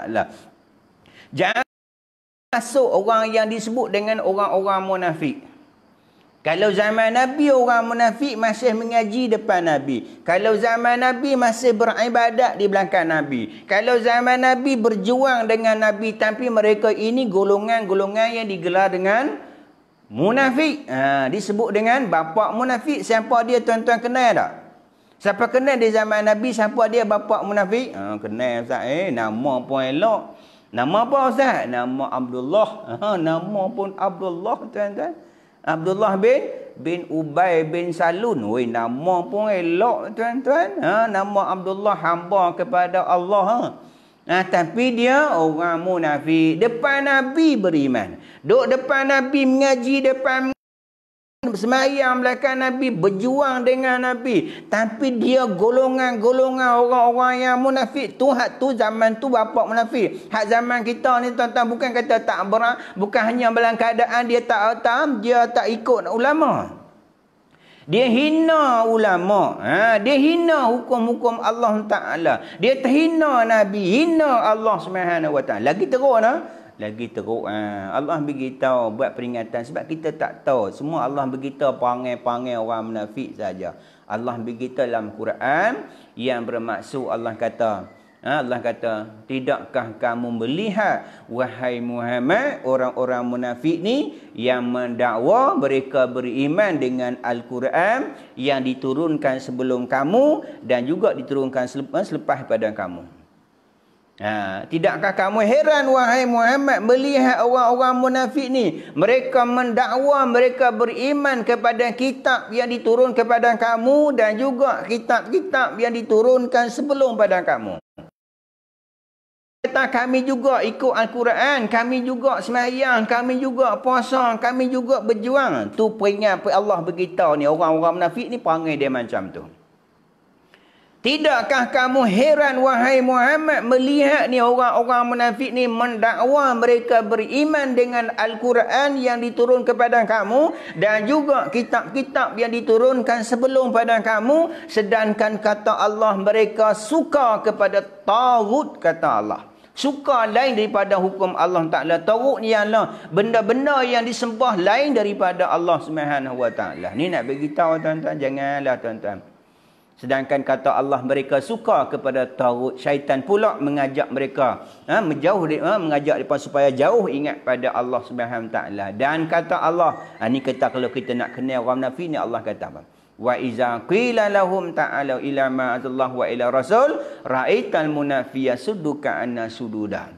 Jangan masuk orang yang disebut dengan orang-orang munafik. Kalau zaman Nabi orang munafik masih mengaji depan Nabi. Kalau zaman Nabi masih beribadat di belakang Nabi. Kalau zaman Nabi berjuang dengan Nabi tapi mereka ini golongan-golongan yang digelar dengan munafik. Ha, disebut dengan bapa munafik. Siapa dia tuan-tuan kenal tak? Siapa kenal di zaman Nabi? Siapa dia bapa munafik? Ha, kenal Ustaz. Eh, nama pun elok. Nama apa Ustaz? Nama Abdullah. Ha, nama pun Abdullah tuan-tuan. Abdullah bin bin Ubay bin Salun. Oi nama pun elok tuan-tuan. Ha nama Abdullah hamba kepada Allah ha. Nah, ha, tapi dia orang munafik. Depan Nabi beriman. Dok depan Nabi mengaji depan semayang belakang Nabi, berjuang dengan Nabi. Tapi dia golongan-golongan orang-orang yang munafik. Tu hak tu zaman tu bapak munafik. Hak zaman kita ni tuan-tuan bukan kata tak berat. Bukan hanya dalam keadaan dia tak otam, dia tak ikut ulama. Dia hina ulama. Ha? Dia hina hukum-hukum Allah Ta'ala. Dia terhina Nabi. Hina Allah swt. Lagi teruk lah. No? lagi teruk ha. Allah beritahu buat peringatan sebab kita tak tahu semua Allah beritahu panggil-panggil orang munafik saja Allah beritahu dalam Quran yang bermaksud Allah kata ha, Allah kata tidakkah kamu melihat wahai Muhammad orang-orang munafik ni yang mendakwa mereka beriman dengan Al-Quran yang diturunkan sebelum kamu dan juga diturunkan selepas pada kamu Ha, tidakkah kamu heran wahai Muhammad melihat orang-orang munafik ni mereka mendakwa mereka beriman kepada kitab yang diturun kepada kamu dan juga kitab-kitab yang diturunkan sebelum pada kamu Kita kami juga ikut Al-Quran kami juga semayang kami juga puasa kami juga berjuang tu peringat Allah beritahu ni orang-orang munafik ni panggil dia macam tu Tidakkah kamu heran wahai Muhammad melihat ni orang-orang munafik ni mendakwa mereka beriman dengan Al-Quran yang diturun kepada kamu dan juga kitab-kitab yang diturunkan sebelum pada kamu sedangkan kata Allah mereka suka kepada tawud kata Allah. Suka lain daripada hukum Allah Ta'ala. Tawud ni ialah benda-benda yang disembah lain daripada Allah Subhanahu Wa Ni nak beritahu tuan-tuan. Janganlah tuan-tuan. Sedangkan kata Allah mereka suka kepada tarut. Syaitan pula mengajak mereka. Ha, menjauh, ha, mengajak mereka supaya jauh ingat pada Allah SWT. Dan kata Allah. Ha, ini kata kalau kita nak kenal orang nafi ni Allah kata apa? Wa iza qila lahum ta'ala ila ma'adullah wa ila rasul. Ra'ital munafiyah suduka anna sududan.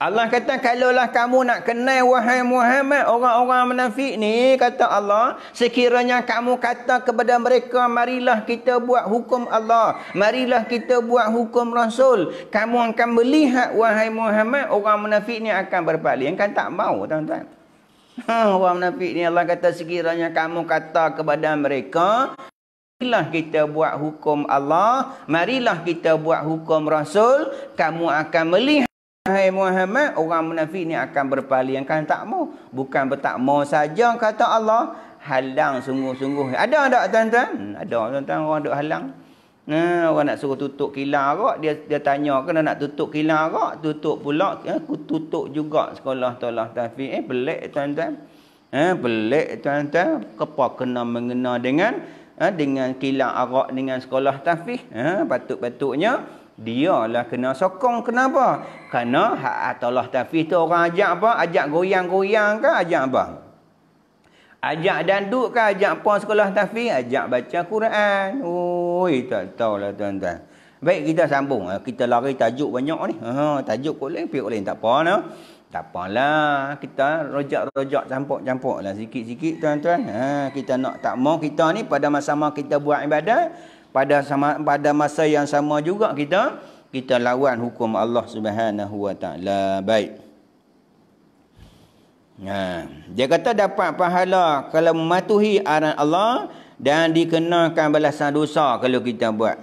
Allah kata kalaulah kamu nak kenal wahai Muhammad orang-orang munafik ni kata Allah sekiranya kamu kata kepada mereka marilah kita buat hukum Allah marilah kita buat hukum Rasul kamu akan melihat wahai Muhammad orang munafik ni akan berpaling kan tak mau tuan-tuan ha, orang munafik ni Allah kata sekiranya kamu kata kepada mereka Marilah kita buat hukum Allah. Marilah kita buat hukum Rasul. Kamu akan melihat. Hai Muhammad, orang munafik ni akan berpaling kan tak mau. Bukan tak mau saja kata Allah, halang sungguh-sungguh. Ada tak tuan-tuan? Hmm, ada tuan-tuan orang duk halang. Nah, hmm, orang nak suruh tutup kilang arak, dia dia tanya kena nak tutup kilang arak, tutup pula eh, aku tutup juga sekolah tolah tafiq. Eh pelik tuan-tuan. Eh pelik tuan-tuan. Kepa kena mengena dengan eh, dengan kilang arak dengan sekolah tafiq. Eh patut-patutnya dia lah kena sokong kenapa kerana hak atalah tafiz tu orang ajak apa ajak goyang-goyang ke ajak apa ajak danduk ke ajak apa sekolah tafiz ajak baca Quran oi tak tahulah tuan-tuan baik kita sambung ah, kita lari tajuk banyak ni ha tajuk kot lain pergi lain tak apa no tak apalah kita rojak-rojak campur lah sikit-sikit tuan-tuan ha kita nak tak mau kita ni pada masa-masa kita buat ibadah pada sama pada masa yang sama juga kita kita lawan hukum Allah Subhanahu Wa Taala baik Ha. Dia kata dapat pahala kalau mematuhi arahan Allah dan dikenakan balasan dosa kalau kita buat.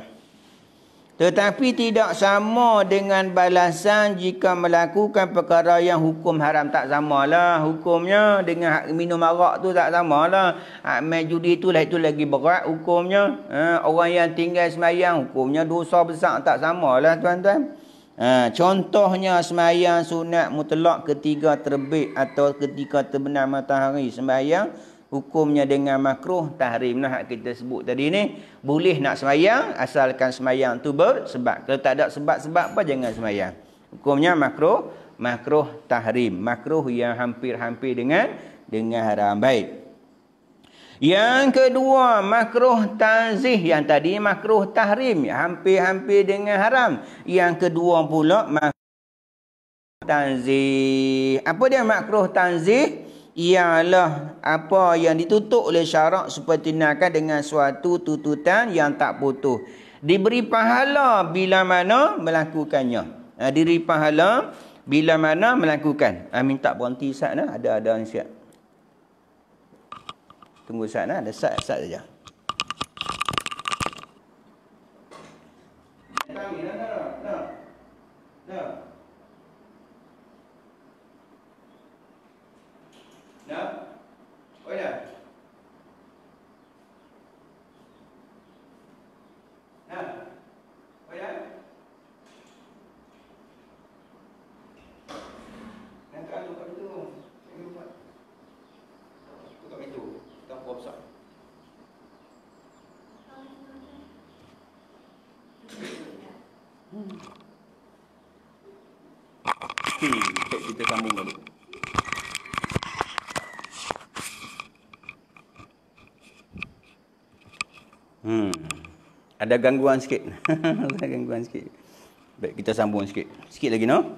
Tetapi tidak sama dengan balasan jika melakukan perkara yang hukum haram tak sama lah hukumnya dengan hak minum arak tu tak samalah hak main judi tu lah itu lagi berat hukumnya ha, orang yang tinggal semayang hukumnya dosa besar tak sama lah tuan-tuan ha, contohnya semayang sunat mutlak ketika terbit atau ketika terbenam matahari semayang Hukumnya dengan makruh tahrim nah kita sebut tadi ni boleh nak semayang asalkan semayang tu sebab kalau tak ada sebab-sebab apa jangan semayang. Hukumnya makruh makruh tahrim makruh yang hampir-hampir dengan dengan haram baik. Yang kedua makruh tanzih yang tadi makruh tahrim hampir-hampir dengan haram. Yang kedua pula makruh tanzih. Apa dia makruh tanzih? ialah apa yang ditutup oleh syarak supaya nakan dengan suatu tututan yang tak putus. Diberi pahala bila mana melakukannya. Ha, diberi pahala bila mana melakukan. Ha, minta berhenti saat nah. Ada, ada ni siap. Tunggu saat nah. Ada saat, saat saja. Tak, Okey, kita sambung balik. Hmm. Ada gangguan sikit. Ada gangguan sikit. Baik, kita sambung sikit. Sikit lagi no?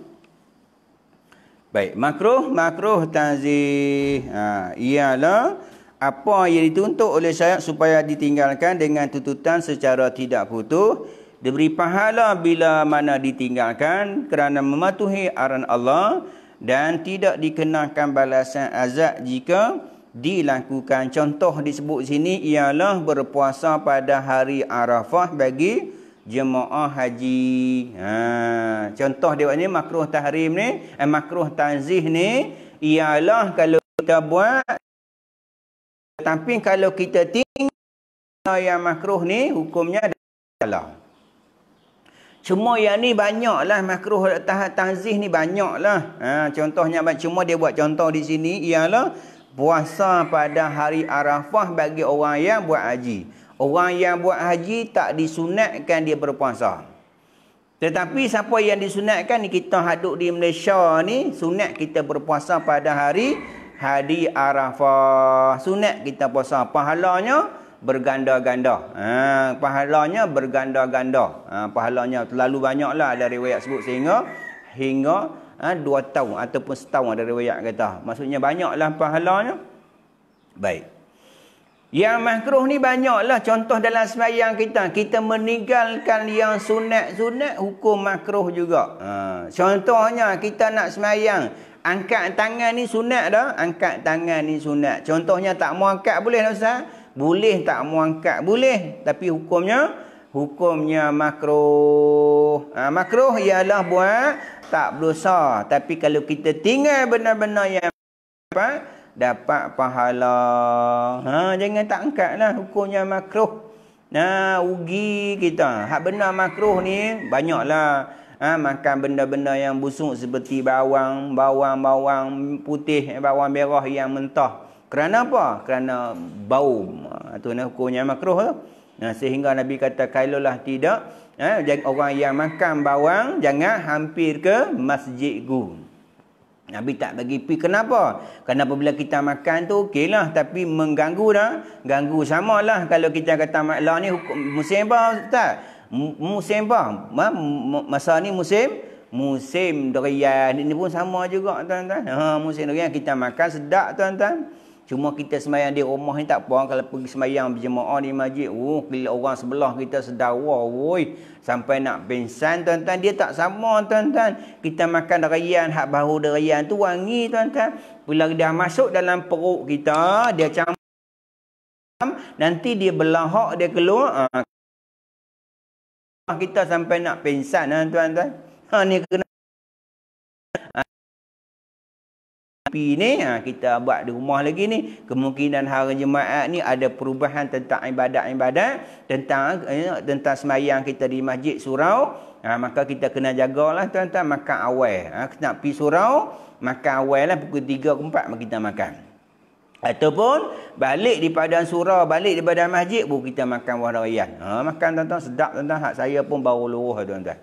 Baik, makruh, makruh tanzih. Ha, ialah apa yang dituntut oleh syarat supaya ditinggalkan dengan tuntutan secara tidak putus diberi pahala bila mana ditinggalkan kerana mematuhi arahan Allah dan tidak dikenakan balasan azab jika dilakukan. Contoh disebut sini ialah berpuasa pada hari Arafah bagi jemaah haji. Ha. Contoh dia ni makruh tahrim ni, eh, makruh tanzih ni ialah kalau kita buat tapi kalau kita tinggalkan yang makruh ni hukumnya adalah Cuma yang ni banyaklah makruh tahzih ni banyaklah. Ha, contohnya cuma dia buat contoh di sini ialah puasa pada hari Arafah bagi orang yang buat haji. Orang yang buat haji tak disunatkan dia berpuasa. Tetapi siapa yang disunatkan ni kita haduk di Malaysia ni sunat kita berpuasa pada hari hadi Arafah. Sunat kita puasa. Pahalanya berganda-ganda. Ha, pahalanya berganda-ganda. Ha, pahalanya terlalu banyaklah ada riwayat sebut sehingga hingga ha, dua tahun ataupun setahun ada riwayat kata. Maksudnya banyaklah pahalanya. Baik. Yang makruh ni banyaklah contoh dalam sembahyang kita. Kita meninggalkan yang sunat-sunat hukum makruh juga. Ha, contohnya kita nak sembahyang. Angkat tangan ni sunat dah. Angkat tangan ni sunat. Contohnya tak mau angkat boleh tak? Ustaz. Boleh tak muangkat? Boleh. Tapi hukumnya? Hukumnya makruh. Ha, makruh ialah buat tak berdosa. Tapi kalau kita tinggal benar-benar yang apa? Dapat pahala. Ha, jangan tak angkatlah hukumnya makruh. Nah, ha, ugi kita. Hak benar makruh ni banyaklah. ha, makan benda-benda yang busuk seperti bawang, bawang-bawang putih, bawang merah yang mentah. Kerana apa? Kerana bau. Itu nak hukumnya makruh lah. Nah, ha, sehingga Nabi kata, kalau lah tidak, eh, orang yang makan bawang, jangan hampir ke masjid gu. Nabi tak bagi pi kenapa? Kerana apabila kita makan tu okey lah, tapi mengganggu dah, ganggu lah kalau kita kata maklah ni hukum musim apa ustaz? Musim apa? Ma, ha, masa ni musim musim durian ini pun sama juga tuan-tuan. Ha musim durian kita makan sedap tuan-tuan. Cuma kita sembahyang di rumah ni tak apa. Kalau pergi sembahyang berjemaah di masjid. Oh, bila orang sebelah kita sedawa. Woi. Sampai nak pensan tuan-tuan. Dia tak sama tuan-tuan. Kita makan derayan. Hak baru derayan tu wangi tuan-tuan. Bila dia masuk dalam perut kita. Dia campur. Nanti dia belahok dia keluar. Ha. Kita sampai nak pensan ah, tuan-tuan. Ha, ni kena. api ni ha, kita buat di rumah lagi ni kemungkinan hari jemaat ni ada perubahan tentang ibadat-ibadat tentang eh, tentang semayang kita di masjid surau ha, maka kita kena jagalah tuan-tuan makan awal ha, nak pergi surau makan awal lah pukul 3 ke 4 kita makan ataupun balik di padang surau balik di padang masjid baru kita makan warayan ha, makan tuan-tuan sedap tuan-tuan hak saya pun baru luruh tuan-tuan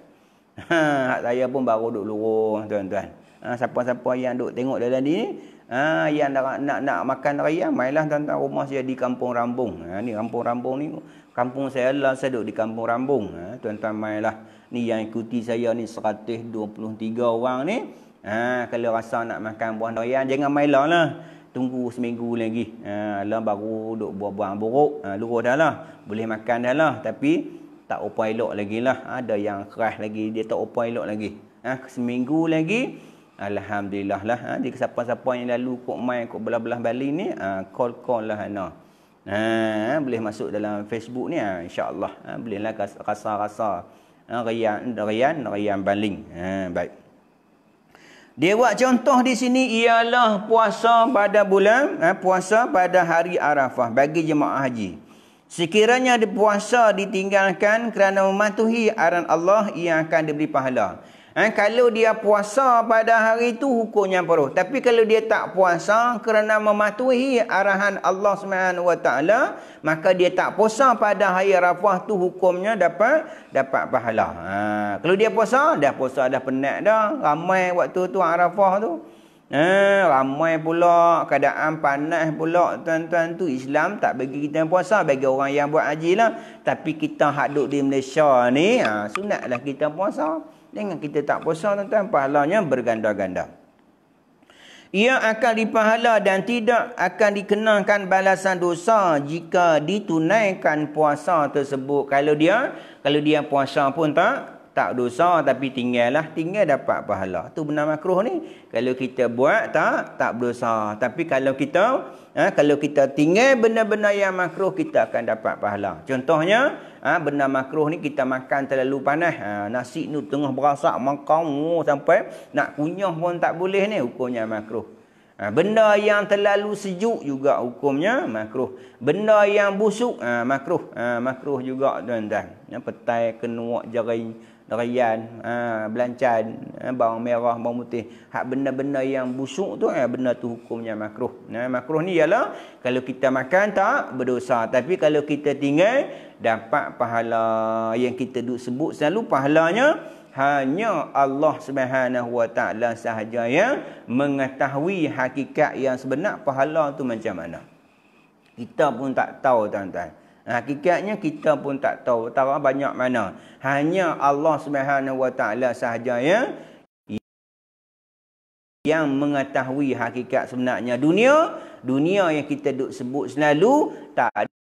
ha, hak saya pun baru duduk luruh tuan-tuan Ah, siapa-siapa yang duk tengok dalam ni ha, yang nak, nak, nak makan raya mailah tentang rumah saya di kampung Rambung ha, ni kampung Rambung ni kampung saya lah saya duk di kampung Rambung ha, tuan-tuan mailah ni yang ikuti saya ni 123 orang ni ha, kalau rasa nak makan buah raya jangan mailah lah tunggu seminggu lagi ha, lah baru duk buah-buah buruk ha, luruh dah lah boleh makan dah lah tapi tak upah elok lagi lah ada yang keras lagi dia tak upah elok lagi ha, seminggu lagi Alhamdulillah lah. Ha, jika siapa-siapa yang lalu kok main kok belah-belah Bali ni, ha, call-call lah no Ha, boleh masuk dalam Facebook ni, ha, insyaAllah. Ha, boleh lah rasa-rasa. Ha, rian, rian, rian Bali. Ha, baik. Dia buat contoh di sini ialah puasa pada bulan, ha, puasa pada hari Arafah bagi jemaah haji. Sekiranya puasa ditinggalkan kerana mematuhi aran Allah, ia akan diberi pahala. Ha, kalau dia puasa pada hari itu, hukumnya perut. Tapi kalau dia tak puasa kerana mematuhi arahan Allah SWT, maka dia tak puasa pada hari rafah tu hukumnya dapat dapat pahala. Ha, kalau dia puasa, dah puasa dah penat dah. Ramai waktu tu arafah tu. Ha, ramai pula, keadaan panas pula tuan-tuan tu. Islam tak bagi kita puasa, bagi orang yang buat haji lah. Tapi kita hak duduk di Malaysia ni, ha, sunatlah kita Puasa. Dengan kita tak puasa tuan-tuan, pahalanya berganda-ganda. Ia akan dipahala dan tidak akan dikenakan balasan dosa jika ditunaikan puasa tersebut. Kalau dia kalau dia puasa pun tak tak dosa tapi tinggallah tinggal dapat pahala tu benda makruh ni kalau kita buat tak tak berdosa tapi kalau kita ha, kalau kita tinggal benda-benda yang makruh kita akan dapat pahala contohnya ha, benda makruh ni kita makan terlalu panas ha, nasi ni tengah berasak makan oh, sampai nak kunyah pun tak boleh ni hukumnya makruh ha, benda yang terlalu sejuk juga hukumnya makruh benda yang busuk ha, makruh ha, makruh juga tuan-tuan ya, petai kenuak jaring Derian, ha, belancan, ha, bawang merah, bawang putih. Hak benda-benda yang busuk tu, ha, benda tu hukumnya makruh. Ha, makruh ni ialah, kalau kita makan tak berdosa. Tapi kalau kita tinggal, dapat pahala yang kita duk sebut selalu. Pahalanya, hanya Allah SWT sahaja yang mengetahui hakikat yang sebenar pahala tu macam mana. Kita pun tak tahu, tuan-tuan. Ha, hakikatnya kita pun tak tahu tahu banyak mana. Hanya Allah Subhanahu Wa Taala sahaja ya yang mengetahui hakikat sebenarnya dunia, dunia yang kita duk sebut selalu tak ada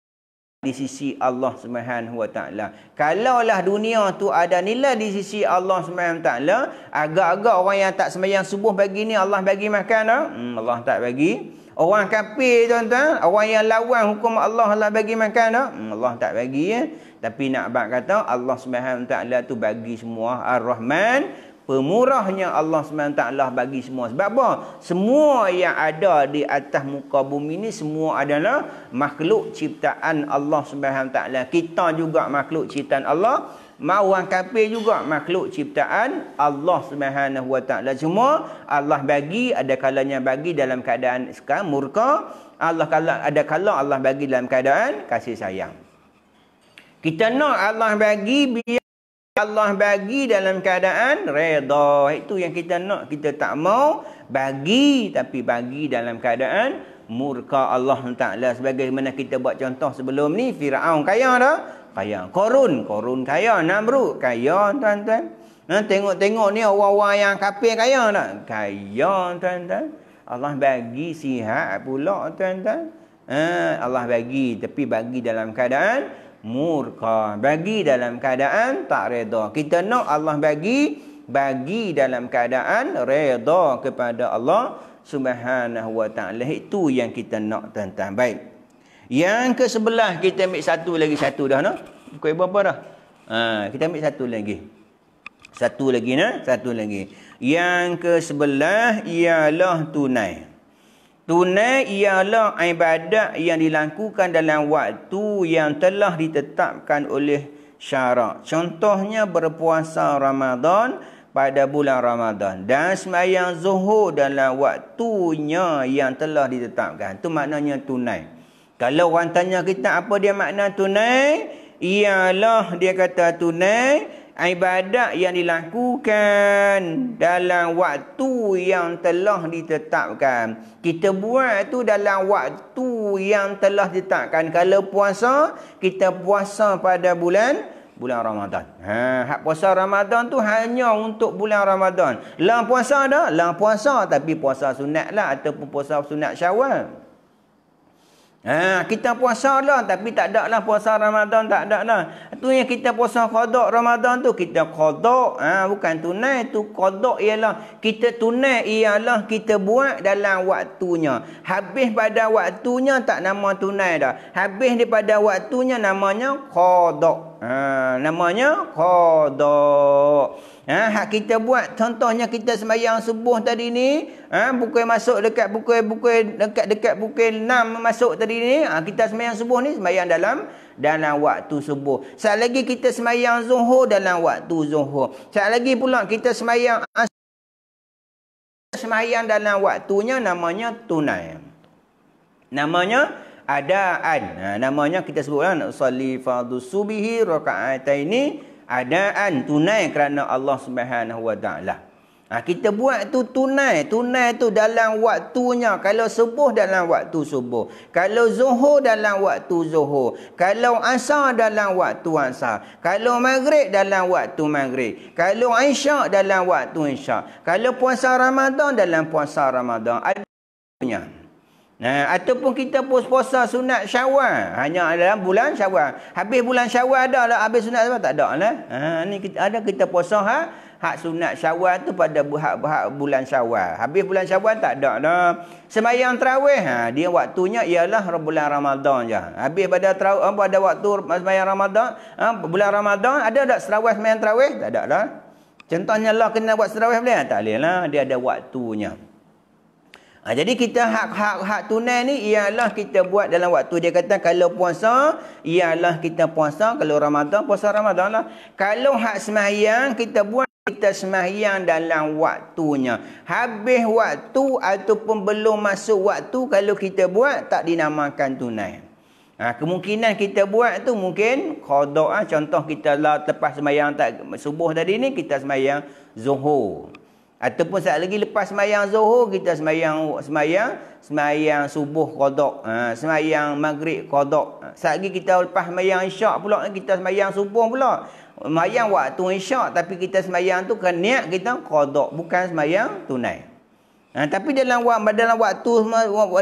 di sisi Allah Subhanahu Wa Taala. Kalaulah dunia tu ada nilai di sisi Allah Subhanahu Wa Taala, agak-agak orang yang tak sembahyang subuh pagi ni Allah bagi makan dah. Hmm, Allah tak bagi. Orang kafir tuan-tuan, orang yang lawan hukum Allah lah bagi makan tak? Hmm, Allah tak bagi ya. Tapi nak bab kata Allah subhanahu taala tu bagi semua Ar-Rahman. Pemurahnya Allah subhanahu taala bagi semua. Sebab apa? Semua yang ada di atas muka bumi ni semua adalah makhluk ciptaan Allah subhanahu taala. Kita juga makhluk ciptaan Allah mau orang kafir juga makhluk ciptaan Allah Subhanahu Wa Taala semua Allah bagi ada kalanya bagi dalam keadaan sekarang murka Allah kala ada kala Allah bagi dalam keadaan kasih sayang kita nak Allah bagi biar Allah bagi dalam keadaan redha itu yang kita nak kita tak mau bagi tapi bagi dalam keadaan murka Allah Taala sebagaimana kita buat contoh sebelum ni Firaun kaya dah kaya. Korun, korun kaya. Namrud, kaya tuan-tuan. Nah, Tengok-tengok ni orang-orang yang kapir kaya tak? Kaya tuan-tuan. Allah bagi sihat pula tuan-tuan. Eh, Allah bagi tapi bagi dalam keadaan murka. Bagi dalam keadaan tak reda. Kita nak Allah bagi, bagi dalam keadaan reda kepada Allah subhanahu wa ta'ala. Itu yang kita nak tuan-tuan. Baik. Yang ke sebelah kita ambil satu lagi satu dah no, kau berapa dah? Ha, kita ambil satu lagi. Satu lagi nah, satu lagi. Yang ke sebelah ialah tunai. Tunai ialah ibadat yang dilakukan dalam waktu yang telah ditetapkan oleh syarak. Contohnya berpuasa Ramadan pada bulan Ramadan dan sembahyang zuhur dalam waktunya yang telah ditetapkan. Itu maknanya tunai. Kalau orang tanya kita apa dia makna tunai, ialah dia kata tunai ibadat yang dilakukan dalam waktu yang telah ditetapkan. Kita buat tu dalam waktu yang telah ditetapkan. Kalau puasa, kita puasa pada bulan bulan Ramadan. Ha, hak puasa Ramadan tu hanya untuk bulan Ramadan. Lah puasa dah, lah puasa tapi puasa sunat lah ataupun puasa sunat syawal. Ha, kita puasa lah tapi tak ada lah puasa Ramadan tak ada lah. Tu yang kita puasa kodok Ramadan tu kita kodok. Ha, bukan tunai tu kodok ialah kita tunai ialah kita buat dalam waktunya. Habis pada waktunya tak nama tunai dah. Habis daripada waktunya namanya kodok. Ha, namanya kodok. Ha, hak kita buat contohnya kita sembahyang subuh tadi ni, ha, bukan masuk dekat pukul-pukul dekat-dekat pukul 6 masuk tadi ni, ha, kita sembahyang subuh ni sembahyang dalam dalam waktu subuh. Sat lagi kita sembahyang Zuhur dalam waktu Zuhur. Sat lagi pula kita sembahyang sembahyang dalam waktunya namanya tunai. Namanya adaan. Ha, namanya kita sebutlah kan? salli fardhu subhi rakaataini adaan tunai kerana Allah Subhanahu Wa Ha, kita buat tu tunai, tunai tu dalam waktunya. Kalau subuh dalam waktu subuh, kalau zuhur dalam waktu zuhur, kalau asar dalam waktu asar, kalau maghrib dalam waktu maghrib, kalau isyak dalam waktu isyak, kalau puasa Ramadan dalam puasa Ramadan. Ada punya. Ha, ataupun kita pos-pos puasa sunat syawal. Hanya dalam bulan syawal. Habis bulan syawal ada lah. Habis sunat syawal tak ada lah. Ha, ni kita, ada kita puasa ha? hak sunat syawal tu pada hak, hak bulan syawal. Habis bulan syawal tak ada lah. Semayang terawih. Ha, dia waktunya ialah bulan Ramadan je. Habis pada terawih, ha, pada waktu semayang Ramadan. Ha, bulan Ramadan ada tak serawih semayang terawih? Tak ada lah. Contohnya lah kena buat serawih boleh? Tak boleh lah. Dia ada Waktunya. Ha, jadi kita hak-hak tunai ni ialah kita buat dalam waktu dia kata kalau puasa ialah kita puasa kalau Ramadan puasa Ramadan lah. Kalau hak semahyang kita buat kita semahyang dalam waktunya. Habis waktu ataupun belum masuk waktu kalau kita buat tak dinamakan tunai. Ha, kemungkinan kita buat tu mungkin kodok ha, contoh kita lah tepas semayang tak subuh tadi ni kita semayang zuhur. Ataupun saat lagi lepas semayang zuhur, kita semayang semayang, semayang subuh kodok. Ha, semayang maghrib kodok. Ha, saat lagi kita lepas semayang isyak pula, eh, kita semayang subuh pula. Semayang waktu isyak, tapi kita semayang tu kan niat kita kodok. Bukan semayang tunai. Ha, tapi dalam dalam waktu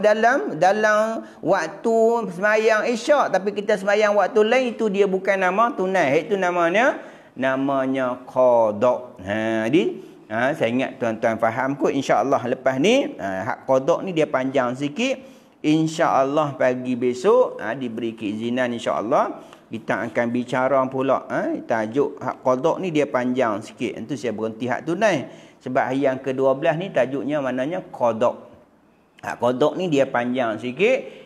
dalam dalam waktu semayang isyak tapi kita semayang waktu lain itu dia bukan nama tunai itu namanya namanya qada ha di Ha, saya ingat tuan-tuan faham kot. Allah lepas ni, ha, hak kodok ni dia panjang sikit. Allah pagi besok, ha, diberi keizinan insya Allah Kita akan bicara pula. Ha, tajuk hak kodok ni dia panjang sikit. Itu saya berhenti hak tunai. Sebab hari yang ke-12 ni tajuknya maknanya kodok. Hak kodok ni dia panjang sikit.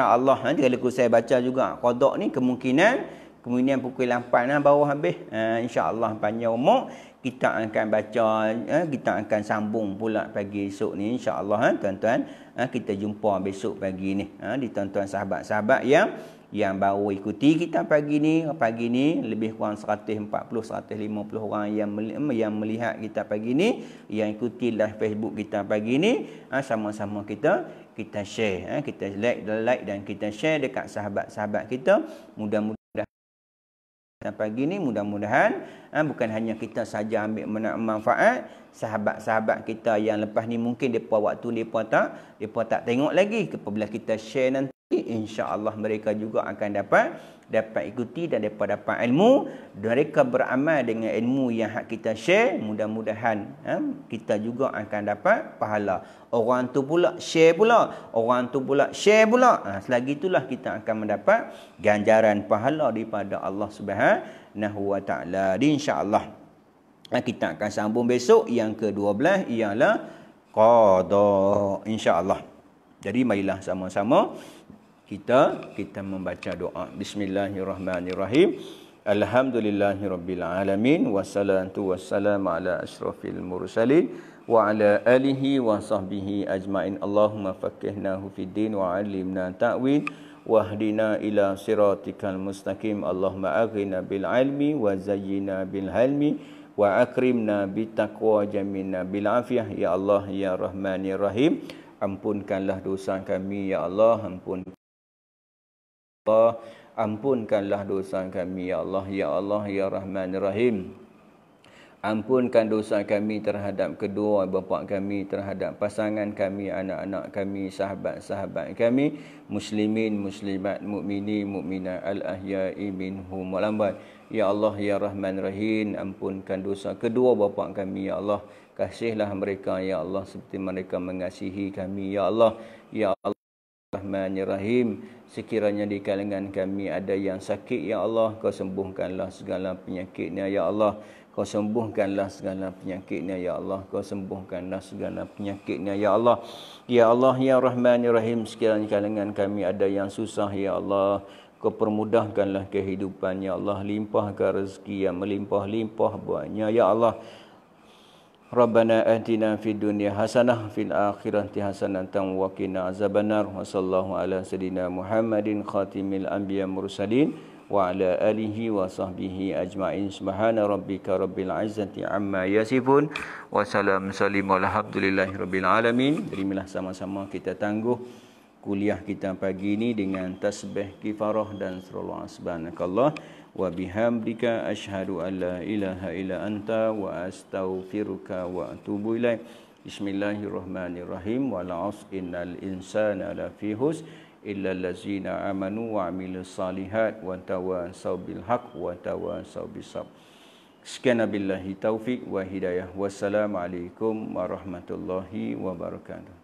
Allah ha, Nanti kalau saya baca juga kodok ni kemungkinan kemudian pukul 8 lah baru habis uh, insyaAllah panjang umur kita akan baca eh, kita akan sambung pula pagi esok ni insyaallah eh, tuan-tuan eh, kita jumpa besok pagi ni eh, di tuan-tuan sahabat-sahabat yang yang baru ikuti kita pagi ni pagi ni lebih kurang 140 150 orang yang yang melihat kita pagi ni yang ikuti live Facebook kita pagi ni eh, sama-sama kita kita share eh, kita like like dan kita share dekat sahabat-sahabat kita mudah-mudahan kesempatan pagi ni mudah-mudahan ha, bukan hanya kita saja ambil manfaat sahabat-sahabat kita yang lepas ni mungkin depa waktu depa tak depa tak tengok lagi apabila kita share nanti insya-Allah mereka juga akan dapat dapat ikuti dan mereka dapat ilmu mereka beramal dengan ilmu yang hak kita share mudah-mudahan ha, kita juga akan dapat pahala orang tu pula share pula orang tu pula share pula ha, selagi itulah kita akan mendapat ganjaran pahala daripada Allah Subhanahu Wa Taala insya-Allah ha, kita akan sambung besok yang ke-12 ialah qada insya-Allah jadi marilah sama-sama kita kita membaca doa bismillahirrahmanirrahim alhamdulillahirabbil alamin wassalatu wassalamu ala asrafil mursalin wa ala alihi wa sahbihi ajmain allahumma faqihna fid wa allimna ta'wil wahdina ila siratikal mustaqim allahumma aghina bil ilmi wa zayyina bil halmi wa akrimna bitaqwa jaminna bil afiyah ya allah ya rahman rahim ampunkanlah dosa kami ya allah ampun Allah ampunkanlah dosa kami ya Allah ya Allah ya Rahman ya Rahim Ampunkan dosa kami terhadap kedua bapa kami, terhadap pasangan kami, anak-anak kami, sahabat-sahabat kami, muslimin, muslimat, mukmini, mukminat, al-ahya'i minhum walambat. Ya Allah, Ya Rahman ya Rahim, ampunkan dosa kedua bapa kami, Ya Allah. Kasihlah mereka, Ya Allah, seperti mereka mengasihi kami, Ya Allah. Ya Allah. Bismillahirrahmanirrahim. Sekiranya di kalangan kami ada yang sakit, Ya Allah, kau sembuhkanlah segala penyakitnya, Ya Allah. Kau sembuhkanlah segala penyakitnya, Ya Allah. Kau sembuhkanlah segala penyakitnya, Ya Allah. Ya Allah, Ya Rahman, Ya Rahim. Sekiranya kalangan kami ada yang susah, Ya Allah. Kau permudahkanlah kehidupan, Ya Allah. Limpahkan rezeki yang melimpah-limpah buatnya, Ya Allah. ربنا آتنا في الدنيا حسنة في الآخرة حسنة وقنا عذاب النار وصلى الله على سيدنا محمد خاتم الأنبياء المرسلين وعلى آله وصحبه أجمعين سبحان ربك رب العزة عما يصفون وسلام سليم والحمد لله رب العالمين Berimilah sama-sama kita tangguh kuliah kita pagi ini dengan tasbih kifarah dan surah Allah subhanahu wa ta'ala wa bihamdika ashhadu an la ilaha illa anta wa astaghfiruka wa atubu ilaik Bismillahirrahmanirrahim wal as innal insana lafi hus illa allazina amanu wa amilus salihat wa tawassaw bil haq wa tawassaw bis sabr Sekian billahi taufik wa hidayah wassalamu alaikum warahmatullahi wabarakatuh